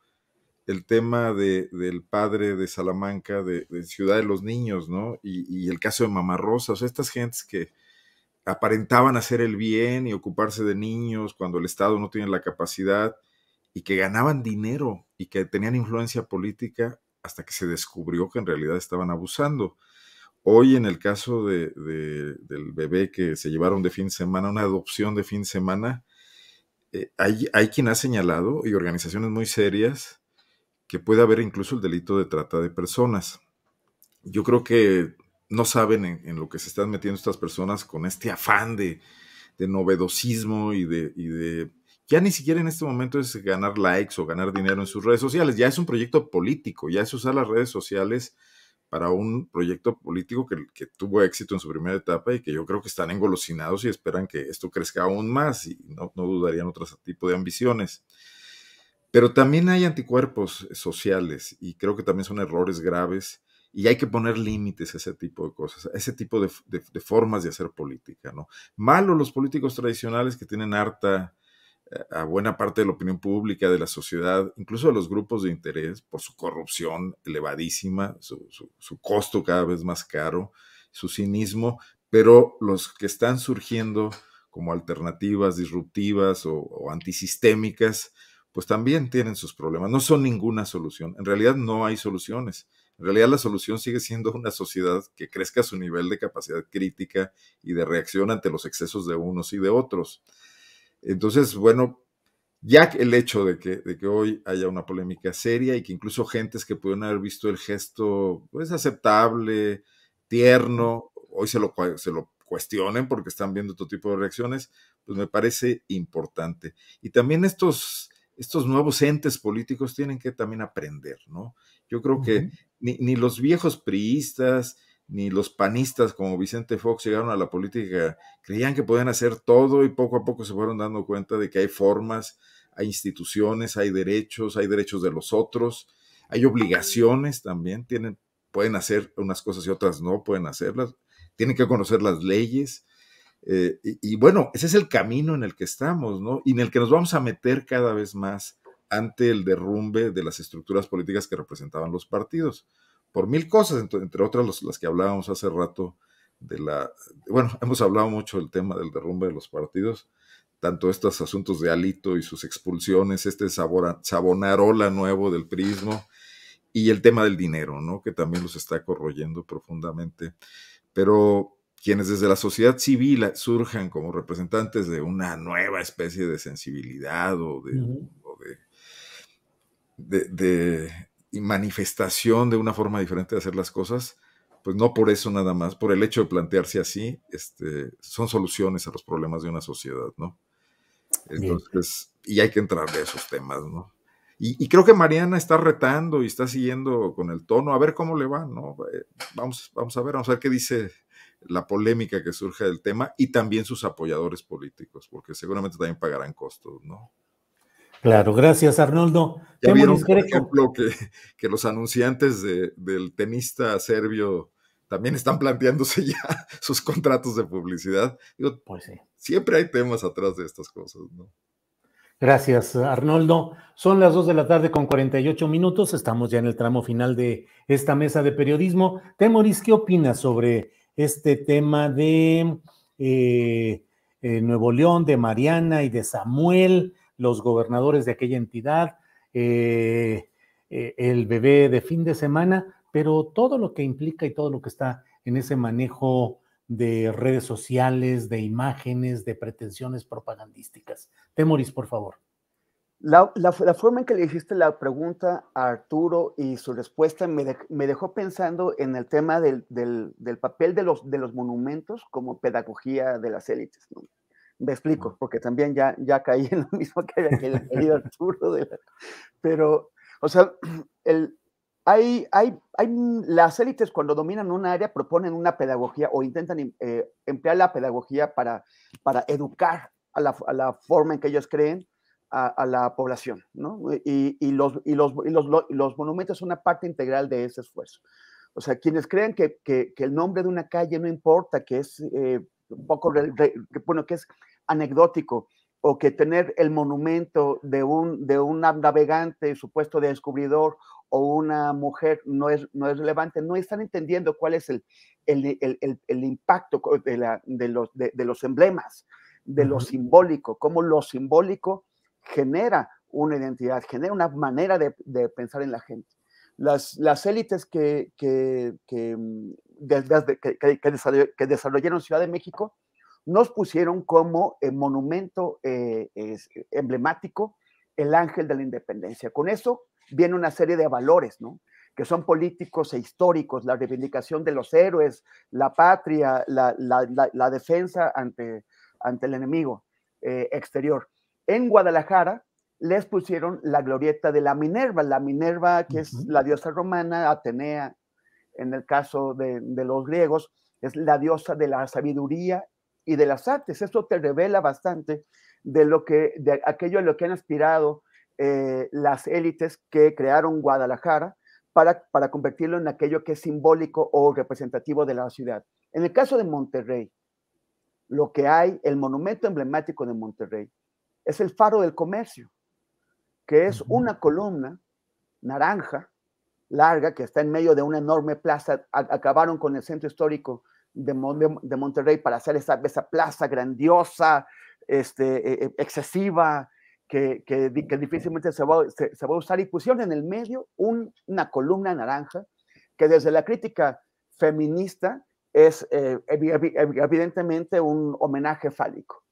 Speaker 2: el tema del padre de Salamanca, de, Ciudad de los Niños, ¿no? Y, el caso de Mamá Rosa, o sea, estas gentes que aparentaban hacer el bien y ocuparse de niños cuando el Estado no tiene la capacidad y que ganaban dinero y que tenían influencia política hasta que se descubrió que en realidad estaban abusando. Hoy en el caso de, del bebé que se llevaron de fin de semana, una adopción de fin de semana, eh, hay, quien ha señalado, y organizaciones muy serias, que puede haber incluso el delito de trata de personas. Yo creo que no saben en, lo que se están metiendo estas personas con este afán de, novedosismo y de, y de ya ni siquiera en este momento es ganar likes o ganar dinero en sus redes sociales, ya es un proyecto político, ya es usar las redes sociales para un proyecto político que, tuvo éxito en su primera etapa y que yo creo que están engolosinados y esperan que esto crezca aún más y no, dudarían otro tipo de ambiciones. Pero también hay anticuerpos eh, sociales y creo que también son errores graves y hay que poner límites a ese tipo de cosas, a ese tipo de, de formas de hacer política. ¿no? Malo los políticos tradicionales que tienen harta a buena parte de la opinión pública, de la sociedad, incluso de los grupos de interés, por su corrupción elevadísima, su, costo cada vez más caro, su cinismo, pero los que están surgiendo como alternativas disruptivas o, o antisistémicas, pues también tienen sus problemas. No son ninguna solución. En realidad no hay soluciones. En realidad la solución sigue siendo una sociedad que crezca su nivel de capacidad crítica y de reacción ante los excesos de unos y de otros. Entonces, bueno, ya el hecho de que, hoy haya una polémica seria y que incluso gentes que pudieron haber visto el gesto, pues aceptable, tierno, hoy se lo, se lo cuestionen porque están viendo otro tipo de reacciones, pues me parece importante. Y también estos, estos nuevos entes políticos tienen que también aprender, ¿no? Yo creo que ni, ni, los viejos priistas, ni los panistas como Vicente Fox llegaron a la política, creían que podían hacer todo y poco a poco se fueron dando cuenta de que hay formas, hay instituciones, hay derechos, hay derechos de los otros, hay obligaciones también, tienen, pueden hacer unas cosas y otras no pueden hacerlas, tienen que conocer las leyes. Eh, y, y bueno, ese es el camino en el que estamos, ¿no? Y en el que nos vamos a meter cada vez más ante el derrumbe de las estructuras políticas que representaban los partidos por mil cosas, entre otras las que hablábamos hace rato de la, bueno, hemos hablado mucho del tema del derrumbe de los partidos, tanto estos asuntos de Alito y sus expulsiones, este sabonarola nuevo del prismo y el tema del dinero, ¿no? Que también los está corroyendo profundamente. Pero quienes desde la sociedad civil surjan como representantes de una nueva especie de sensibilidad o de, de y manifestación de una forma diferente de hacer las cosas, pues no por eso nada más, por el hecho de plantearse así, este, son soluciones a los problemas de una sociedad, ¿no? Entonces, y hay que entrar de esos temas, ¿no? Y, creo que Mariana está retando y está siguiendo con el tono, a ver cómo le va, ¿no? Eh, vamos, vamos a ver, vamos a ver qué dice la polémica que surge del tema y también sus apoyadores políticos, porque seguramente también pagarán costos, ¿no?
Speaker 1: Claro, gracias Arnoldo.
Speaker 2: Ya por ejemplo, que, los anunciantes del tenista serbio también están planteándose ya sus contratos de publicidad. pues sí. Siempre hay temas atrás de estas cosas, ¿no?
Speaker 1: Gracias, Arnoldo. Son las 2 de la tarde con 48 minutos. Estamos ya en el tramo final de esta mesa de periodismo. Temoris, ¿qué opinas sobre este tema de eh, eh, Nuevo León, de Mariana y de Samuel? los gobernadores de aquella entidad, eh, eh, el bebé de fin de semana, pero todo lo que implica y todo lo que está en ese manejo de redes sociales, de imágenes, de pretensiones propagandísticas. Temoris, por favor.
Speaker 3: La, forma en que le hiciste la pregunta a Arturo y su respuesta me, dejó pensando en el tema del, papel de los, de los, monumentos como pedagogía de las élites. ¿no? Me explico, porque también ya, ya caí en lo mismo que había querido Arturo. Pero, o sea, el, hay, hay, las élites cuando dominan un área proponen una pedagogía o intentan em, eh, emplear la pedagogía para, para educar a la, forma en que ellos creen a, la población, Y, los, los, monumentos son una parte integral de ese esfuerzo. O sea, quienes creen que, el nombre de una calle no importa, que es... Eh, un poco, bueno, que es anecdótico, o que tener el monumento de un, de un navegante, supuesto descubridor, o una mujer no es, no es relevante, no están entendiendo cuál es el, el, el, el impacto de, la, de, los, de, los emblemas, de lo simbólico, cómo lo simbólico genera una identidad, genera una manera de, pensar en la gente. Las, las élites que, que, mm, que, desarrollaron Ciudad de México, nos pusieron como eh, monumento eh, emblemático el ángel de la independencia. Con eso viene una serie de valores, ¿no? que son políticos e históricos, la reivindicación de los héroes, la patria, la, defensa ante, el enemigo eh, exterior. En Guadalajara les pusieron la glorieta de la Minerva, la Minerva que es la diosa romana, Atenea, en el caso de, los griegos, es la diosa de la sabiduría y de las artes. Eso te revela bastante de lo que, de aquello a lo que han aspirado eh, las élites que crearon Guadalajara para, para convertirlo en aquello que es simbólico o representativo de la ciudad. En el caso de Monterrey, lo que hay, el monumento emblemático de Monterrey, es el faro del comercio, que es una columna naranja larga que está en medio de una enorme plaza. acabaron con el centro histórico de, de Monterrey para hacer esa, esa plaza grandiosa, este, e, e, excesiva, que, que, difícilmente se va, a usar. Y pusieron en el medio una columna naranja que desde la crítica feminista es eh, evidentemente un homenaje fálico.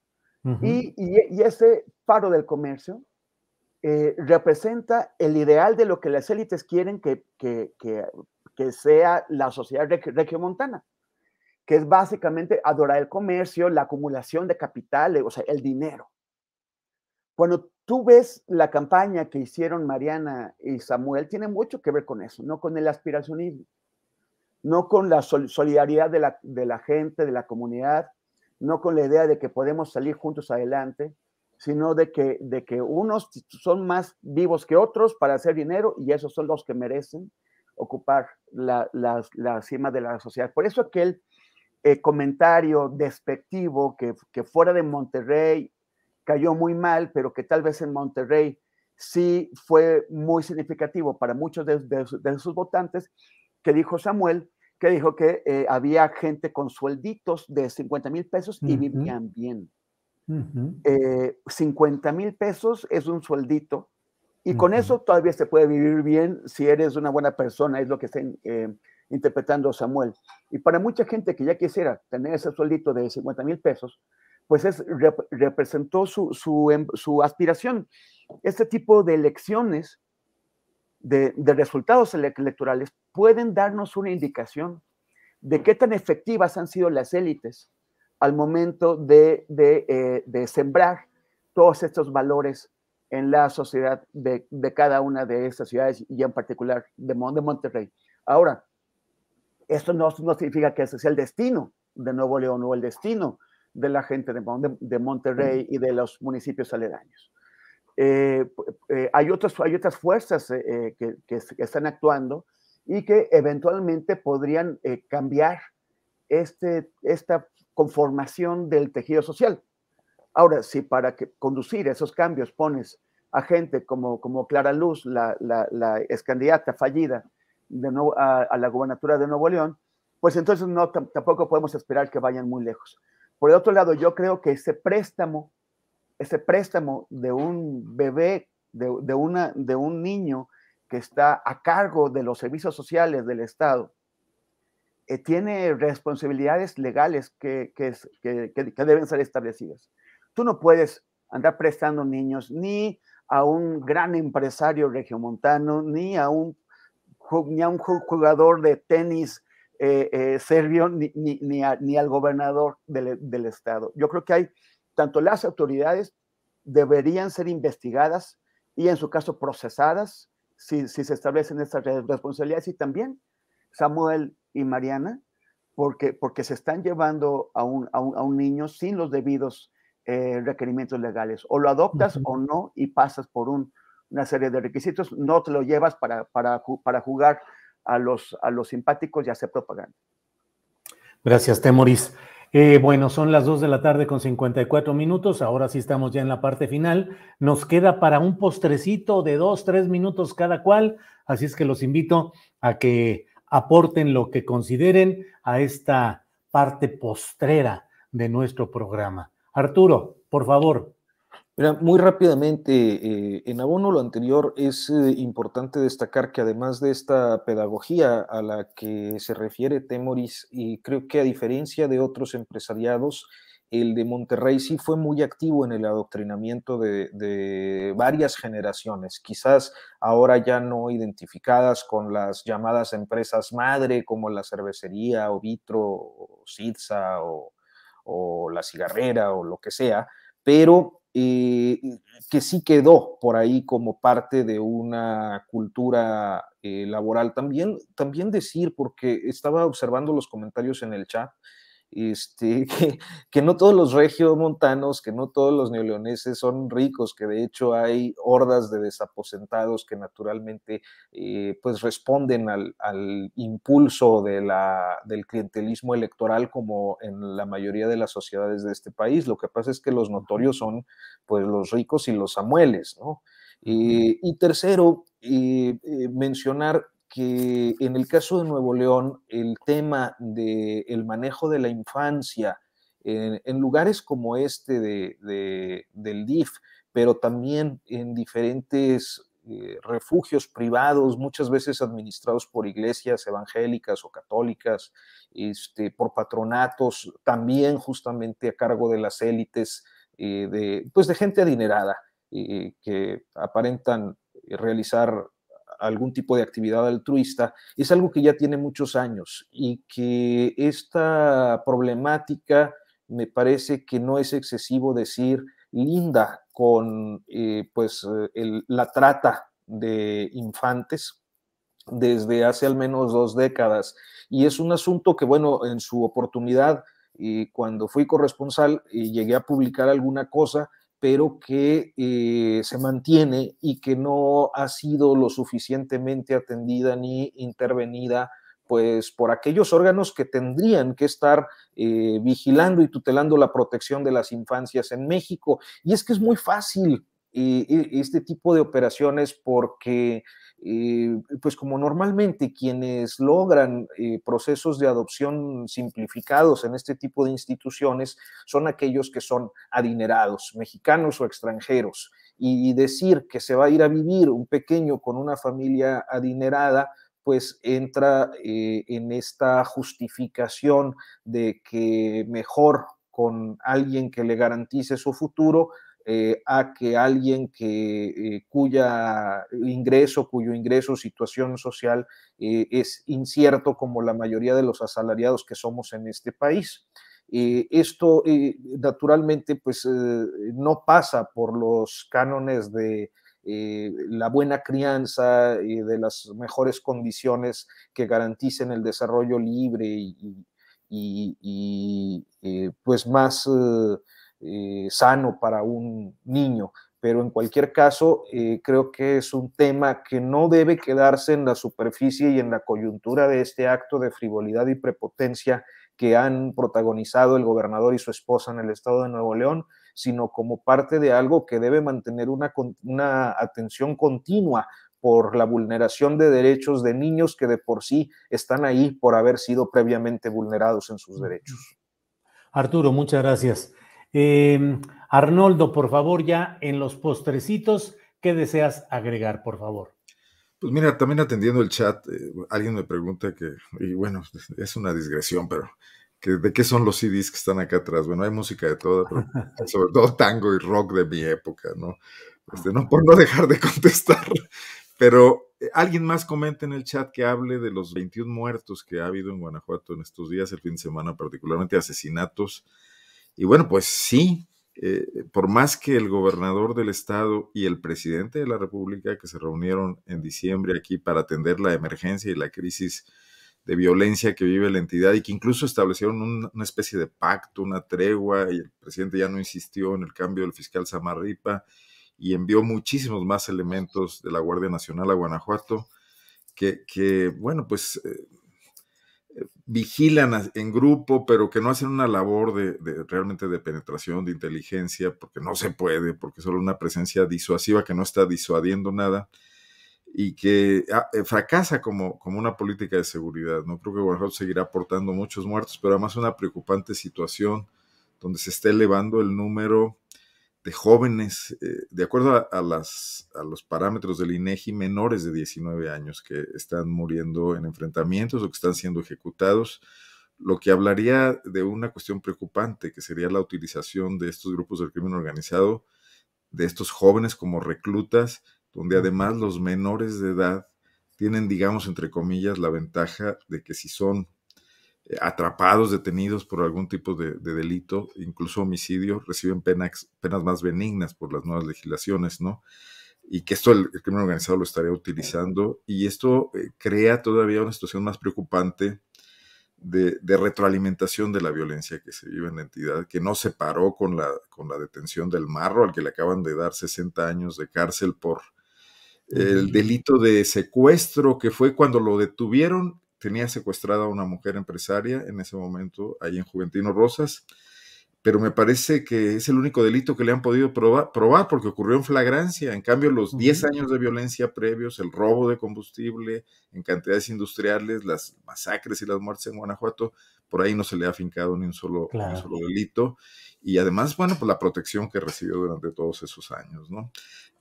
Speaker 3: y, y, ese paro del comercio eh, representa el ideal de lo que las élites quieren que, que, sea la sociedad regiomontana, que es básicamente adorar el comercio, la acumulación de capital, o sea, el dinero. Cuando tú ves la campaña que hicieron Mariana y Samuel, tiene mucho que ver con eso, no con el aspiracionismo, no con la solidaridad la, de la gente, de la comunidad, no con la idea de que podemos salir juntos adelante, sino de que, de que unos son más vivos que otros para hacer dinero y esos son los que merecen ocupar la, cima de la sociedad. Por eso aquel eh, comentario despectivo que, fuera de Monterrey cayó muy mal, pero que tal vez en Monterrey sí fue muy significativo para muchos de, sus votantes, que dijo Samuel, que dijo que eh, había gente con suelditos de 50 mil pesos y vivían bien. 50 eh, mil pesos es un sueldito y con eso todavía se puede vivir bien si eres una buena persona, es lo que está eh, interpretando Samuel. Y para mucha gente que ya quisiera tener ese sueldito de 50 mil pesos, pues es, representó em, su, aspiración. Este tipo de elecciones, de, resultados electorales, pueden darnos una indicación de qué tan efectivas han sido las élites al momento de, de, eh, de sembrar todos estos valores en la sociedad de, de, cada una de estas ciudades y en particular de, Monterrey. Ahora, esto no, significa que ese sea el destino de Nuevo León o el destino de la gente de, de Monterrey y de los municipios aledaños. Eh, eh, hay, otras, hay otras fuerzas que, que, están actuando y que eventualmente podrían cambiar este, esta conformación del tejido social. Ahora, si para conducir esos cambios pones a gente como, como Clara Luz, la, la, fallida de a, la gubernatura de Nuevo León, pues entonces no, tampoco podemos esperar que vayan muy lejos. Por el otro lado, yo creo que ese préstamo, ese préstamo de un bebé, de, una, de un niño que está a cargo de los servicios sociales del Estado, eh, tiene responsabilidades legales que, deben ser establecidas. Tú no puedes andar prestando niños ni a un gran empresario regiomontano, ni a un, ni a un jugador de tenis eh, eh, serbio, ni, ni, al gobernador del, estado. Yo creo que hay, tanto las autoridades deberían ser investigadas y en su caso procesadas si, si se establecen estas responsabilidades y también Samuel y Mariana, porque, porque se están llevando a un, a un, niño sin los debidos eh, requerimientos legales. O lo adoptas o no y pasas por una serie de requisitos, no te lo llevas para, para, para jugar a los, a los simpáticos y hacer propaganda.
Speaker 1: Gracias, Temoris. Eh, bueno, son las 2 de la tarde con 54 minutos. Ahora sí estamos ya en la parte final. Nos queda para un postrecito de dos, tres minutos cada cual. Así es que los invito a que aporten lo que consideren a esta parte postrera de nuestro programa. Arturo, por favor.
Speaker 4: muy rápidamente, eh, en abono lo anterior, es eh, importante destacar que además de esta pedagogía a la que se refiere Temoris, y creo que a diferencia de otros empresariados, el de Monterrey sí fue muy activo en el adoctrinamiento de, varias generaciones, quizás ahora ya no identificadas con las llamadas empresas madre como la cervecería o Vitro o Sidsa o, la cigarrera o lo que sea, pero eh, que sí quedó por ahí como parte de una cultura eh, laboral. También, también decir, porque estaba observando los comentarios en el chat, este, que, no todos los regiomontanos, que no todos los neoleoneses son ricos, que de hecho hay hordas de desaposentados que naturalmente eh, pues responden al, impulso de la, del clientelismo electoral como en la mayoría de las sociedades de este país. Lo que pasa es que los notorios son pues los ricos y los samueles, eh, y tercero, eh, mencionar que en el caso de Nuevo León, el tema del manejo de la infancia en, lugares como este del DIF, pero también en diferentes eh, refugios privados, muchas veces administrados por iglesias evangélicas o católicas, este, por patronatos, también justamente a cargo de las élites, eh, de, pues de gente adinerada eh, que aparentan realizar algún tipo de actividad altruista, es algo que ya tiene muchos años y que esta problemática me parece que no es excesivo decir linda con eh, pues eh, la trata de infantes desde hace al menos dos décadas y es un asunto que bueno en su oportunidad y eh, cuando fui corresponsal y llegué a publicar alguna cosa pero que eh, se mantiene y que no ha sido lo suficientemente atendida ni intervenida pues por aquellos órganos que tendrían que estar eh, vigilando y tutelando la protección de las infancias en México. Y es que es muy fácil eh, e, este tipo de operaciones porque pues como normalmente quienes logran eh, procesos de adopción simplificados en este tipo de instituciones son aquellos que son adinerados, mexicanos o extranjeros. Y decir que se va a ir a vivir un pequeño con una familia adinerada, pues entra eh, en esta justificación de que mejor con alguien que le garantice su futuro, eh, a que alguien que, eh, cuya ingreso, cuyo ingreso, situación social eh, es incierto como la mayoría de los asalariados que somos en este país. esto naturalmente pues no pasa por los cánones de la buena crianza y de las mejores condiciones que garanticen el desarrollo libre y, y pues más eh, sano para un niño. Pero en cualquier caso, eh, creo que es un tema que no debe quedarse en la superficie y en la coyuntura de este acto de frivolidad y prepotencia que han protagonizado el gobernador y su esposa en el estado de Nuevo León, sino como parte de algo que debe mantener una, una atención continua por la vulneración de derechos de niños que de por sí están ahí por haber sido previamente vulnerados en sus derechos.
Speaker 1: Arturo, muchas gracias. Em, Arnoldo, por favor, ya en los postrecitos, ¿qué deseas agregar, por favor?
Speaker 2: Pues mira, también atendiendo el chat, eh, alguien me pregunta que, y bueno, es una digresión, pero que, ¿de qué son los CDs que están acá atrás? Bueno, hay música de todo, sobre todo tango y rock de mi época, ¿no? Este, no por no dejar de contestar, pero eh, alguien más comenta en el chat que hable de los 21 muertos que ha habido en Guanajuato en estos días, el fin de semana, particularmente asesinatos y bueno, pues sí, eh, por más que el gobernador del estado y el presidente de la República, que se reunieron en diciembre aquí para atender la emergencia y la crisis de violencia que vive la entidad y que incluso establecieron una especie de pacto, una tregua, y el presidente ya no insistió en el cambio del fiscal Samarripa y envió muchísimos más elementos de la Guardia Nacional a Guanajuato, que, bueno, pues eh, vigilan en grupo, pero que no hacen una labor de, realmente de penetración, de inteligencia, porque no se puede, porque solo una presencia disuasiva que no está disuadiendo nada y que ah, eh, fracasa como, como una política de seguridad. No creo que Guanajuato seguirá aportando muchos muertos, pero además una preocupante situación donde se está elevando el número de jóvenes, eh, de acuerdo a, las, a, los parámetros del INEGI, e menores de 19 años que están muriendo en enfrentamientos o que están siendo ejecutados, lo que hablaría de una cuestión preocupante, que sería la utilización de estos grupos del crimen organizado, de estos jóvenes como reclutas, donde además los menores de edad tienen, digamos, entre comillas, la ventaja de que si son atrapados, detenidos por algún tipo de, delito, incluso homicidio, reciben penas, penas, más benignas por las nuevas legislaciones, ¿no? Y que esto el, crimen organizado lo estaría utilizando y esto eh, crea todavía una situación más preocupante de, retroalimentación de la violencia que se vive en la entidad, que no se paró con la, con la detención del marro, al que le acaban de dar 60 años de cárcel por el delito de secuestro, que fue cuando lo detuvieron tenía secuestrada a una mujer empresaria en ese momento, ahí en Juventino Rosas, pero me parece que es el único delito que le han podido probar, probar porque ocurrió en flagrancia. En cambio, los 10 años de violencia previos, el robo de combustible en cantidades industriales, las masacres y las muertes en Guanajuato, por ahí no se le ha afincado ni un solo, un solo delito y además, bueno, pues la protección que recibió durante todos esos años, ¿no?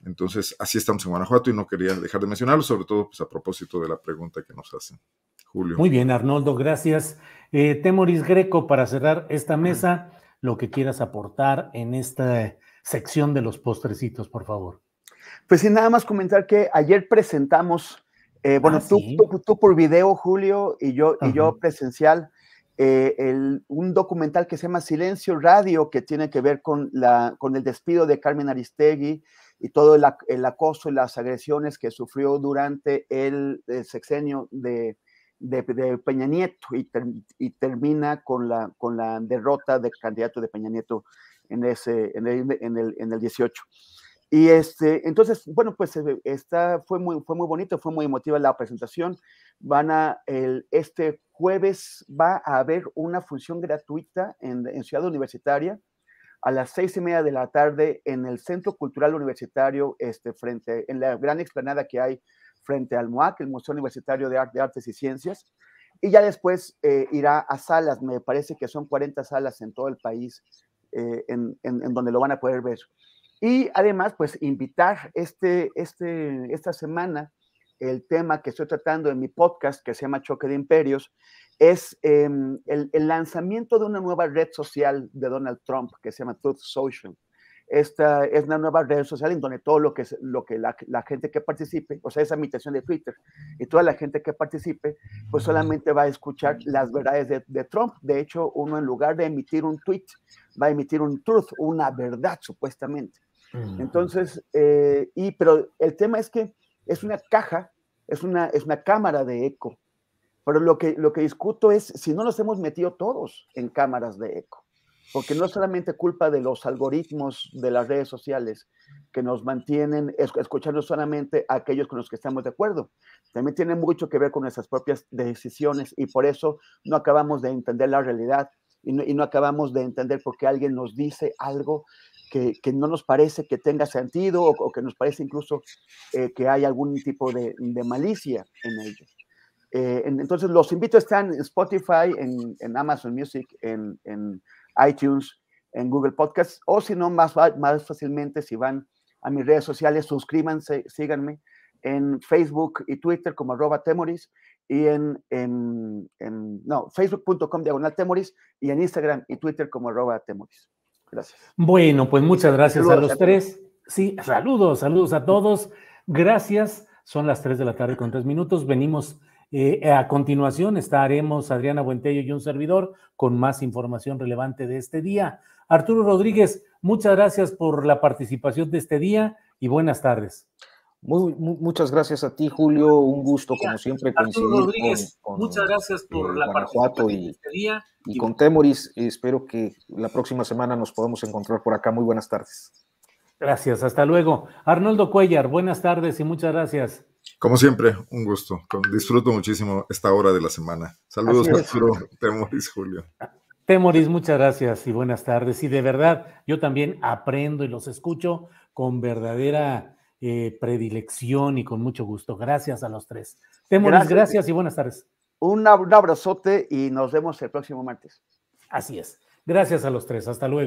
Speaker 2: Entonces, así estamos en Guanajuato y no quería dejar de mencionarlo, sobre todo pues, a propósito de la pregunta que nos hacen. Julio. Muy
Speaker 1: bien, Arnoldo, gracias. Eh, Temoris Greco, para cerrar esta mesa, lo que quieras aportar en esta sección de los postrecitos, por favor.
Speaker 3: Pues sin nada más comentar que ayer presentamos, eh, bueno, ah, tú, tú, por video, Julio, y yo, y yo presencial, eh, un documental que se llama Silencio Radio, que tiene que ver con, la, con el despido de Carmen Aristegui y todo el, acoso y las agresiones que sufrió durante el, sexenio de, Peña Nieto y, termina con la, con la derrota del candidato de Peña Nieto en, ese, en, el, en el 18. Y este, entonces, bueno, pues fue muy, fue muy bonito, fue muy emotiva la presentación. Van a, este jueves va a haber una función gratuita en, Ciudad Universitaria a las seis y media de la tarde en el Centro Cultural Universitario, este, frente, en la gran explanada que hay frente al MOAC, el Museo Universitario de, Artes y Ciencias. Y ya después eh, irá a salas, me parece que son 40 salas en todo el país eh, en, en donde lo van a poder ver. Y además, pues invitar este, este, esta semana, el tema que estoy tratando en mi podcast que se llama Choque de Imperios, es em, el, lanzamiento de una nueva red social de Donald Trump que se llama Truth Social. Esta es una nueva red social en donde todo lo que, lo que la, gente que participe, o sea, esa invitación de Twitter, y toda la gente que participe, pues solamente va a escuchar las verdades de Trump. De hecho, uno en lugar de emitir un tweet, va a emitir un truth, una verdad supuestamente. Entonces, eh, y, pero el tema es que es una caja, es una, es una cámara de eco. Pero lo que, lo que discuto es si no nos hemos metido todos en cámaras de eco, porque no es solamente culpa de los algoritmos de las redes sociales que nos mantienen escuchando solamente a aquellos con los que estamos de acuerdo, también tiene mucho que ver con nuestras propias decisiones y por eso no acabamos de entender la realidad y no, acabamos de entender por qué alguien nos dice algo que, que, no nos parece que tenga sentido o, que nos parece incluso eh, que hay algún tipo de, de malicia en ello. Eh, entonces, los invito, a estar en Spotify, en, en Amazon Music, en, en, iTunes, en Google Podcasts, o si no, más, más fácilmente, si van a mis redes sociales, suscríbanse, síganme en Facebook y Twitter como arroba temoris y en, no, facebook.com diagonal temoris y en Instagram y Twitter como arroba
Speaker 1: temoris. Gracias. Bueno, pues muchas gracias a los tres. Sí, saludos, saludos a todos. Gracias. Son las 3 de la tarde con 3 minutos. Venimos eh, eh, a continuación. Estaremos Adriana Buentello y un servidor con más información relevante de este día. Arturo Rodríguez, muchas gracias por la participación de este día y buenas tardes muchas gracias a ti, Julio. Un gusto, como siempre, coincidir con, muchas gracias
Speaker 4: por eh, la y, este y con Temoris. Espero que la próxima
Speaker 2: semana nos
Speaker 1: podamos encontrar por acá. Muy buenas tardes. Gracias, hasta luego. Arnoldo Cuellar, buenas tardes y muchas gracias.
Speaker 2: Como siempre, un gusto. Disfruto muchísimo esta hora de la semana. Saludos, Arturo, Temoris, Julio.
Speaker 1: Temoris, muchas gracias y buenas tardes. Y de verdad, yo también aprendo y los escucho con verdadera eh, predilección y con mucho gusto. Gracias a los tres. Temoris, gracias y buenas tardes.
Speaker 3: Un abrazote y nos vemos el próximo martes. Así es.
Speaker 1: Gracias a los tres. Hasta luego.